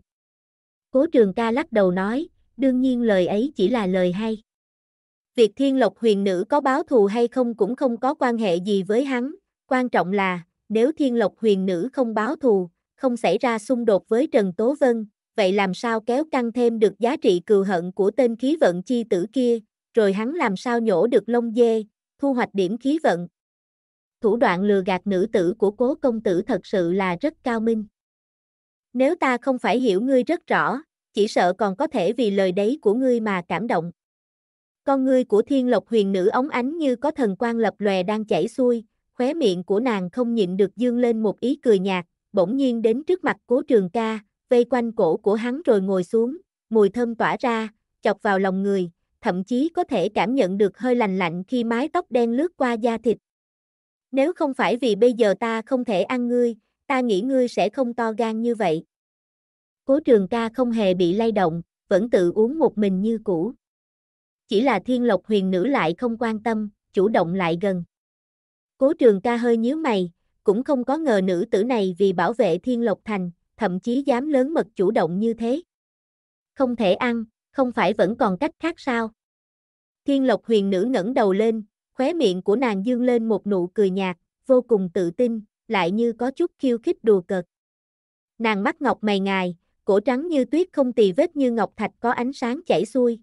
Cố trường ca lắc đầu nói, đương nhiên lời ấy chỉ là lời hay. Việc thiên lộc huyền nữ có báo thù hay không cũng không có quan hệ gì với hắn, quan trọng là, nếu thiên lộc huyền nữ không báo thù, không xảy ra xung đột với Trần Tố Vân, vậy làm sao kéo căng thêm được giá trị cừu hận của tên khí vận chi tử kia, rồi hắn làm sao nhổ được lông dê, thu hoạch điểm khí vận. Thủ đoạn lừa gạt nữ tử của cố công tử thật sự là rất cao minh. Nếu ta không phải hiểu ngươi rất rõ, chỉ sợ còn có thể vì lời đấy của ngươi mà cảm động. Con ngươi của thiên lộc huyền nữ ống ánh như có thần quan lập lòe đang chảy xuôi, khóe miệng của nàng không nhịn được dương lên một ý cười nhạt, bỗng nhiên đến trước mặt cố trường ca, vây quanh cổ của hắn rồi ngồi xuống, mùi thơm tỏa ra, chọc vào lòng người, thậm chí có thể cảm nhận được hơi lành lạnh khi mái tóc đen lướt qua da thịt. Nếu không phải vì bây giờ ta không thể ăn ngươi, ta nghĩ ngươi sẽ không to gan như vậy. Cố trường ca không hề bị lay động, vẫn tự uống một mình như cũ. Chỉ là thiên lộc huyền nữ lại không quan tâm, chủ động lại gần. Cố trường ca hơi nhíu mày, cũng không có ngờ nữ tử này vì bảo vệ thiên lộc thành, thậm chí dám lớn mật chủ động như thế. Không thể ăn, không phải vẫn còn cách khác sao? Thiên Lộc huyền nữ ngẩng đầu lên, khóe miệng của nàng dương lên một nụ cười nhạt, vô cùng tự tin, lại như có chút khiêu khích đùa cợt. Nàng mắt ngọc mày ngài, cổ trắng như tuyết không tì vết như ngọc thạch có ánh sáng chảy xuôi.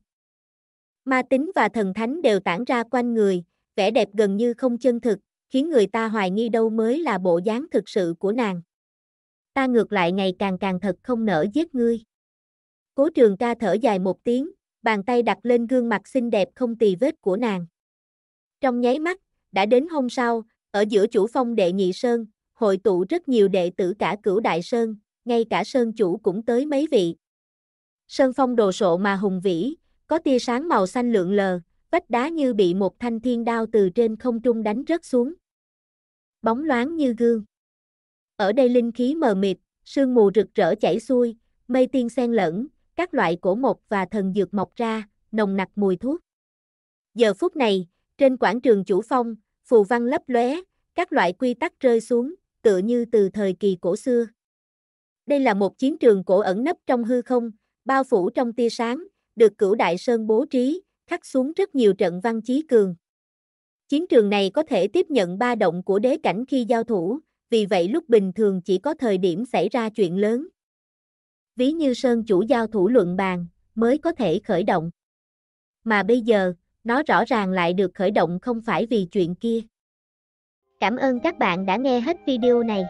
Ma tính và thần thánh đều tản ra quanh người, vẻ đẹp gần như không chân thực, khiến người ta hoài nghi đâu mới là bộ dáng thực sự của nàng ta ngược lại ngày càng càng thật không nỡ giết ngươi. Cố trường ca thở dài một tiếng, bàn tay đặt lên gương mặt xinh đẹp không tì vết của nàng. Trong nháy mắt, đã đến hôm sau, ở giữa chủ phong đệ nhị sơn, hội tụ rất nhiều đệ tử cả cửu đại sơn, ngay cả sơn chủ cũng tới mấy vị. Sơn phong đồ sộ mà hùng vĩ, có tia sáng màu xanh lượn lờ, vách đá như bị một thanh thiên đao từ trên không trung đánh rớt xuống. Bóng loáng như gương. Ở đây linh khí mờ mịt, sương mù rực rỡ chảy xuôi, mây tiên xen lẫn, các loại cổ mộc và thần dược mọc ra, nồng nặc mùi thuốc. Giờ phút này, trên quảng trường chủ phong, phù văn lấp lóe, các loại quy tắc rơi xuống, tựa như từ thời kỳ cổ xưa. Đây là một chiến trường cổ ẩn nấp trong hư không, bao phủ trong tia sáng, được cửu đại sơn bố trí, khắc xuống rất nhiều trận văn chí cường. Chiến trường này có thể tiếp nhận ba động của đế cảnh khi giao thủ, vì vậy lúc bình thường chỉ có thời điểm xảy ra chuyện lớn. Ví như Sơn chủ giao thủ luận bàn, mới có thể khởi động. Mà bây giờ, nó rõ ràng lại được khởi động không phải vì chuyện kia. Cảm ơn các bạn đã nghe hết video này.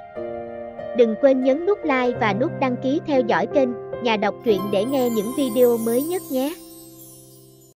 Đừng quên nhấn nút like và nút đăng ký theo dõi kênh Nhà đọc truyện để nghe những video mới nhất nhé.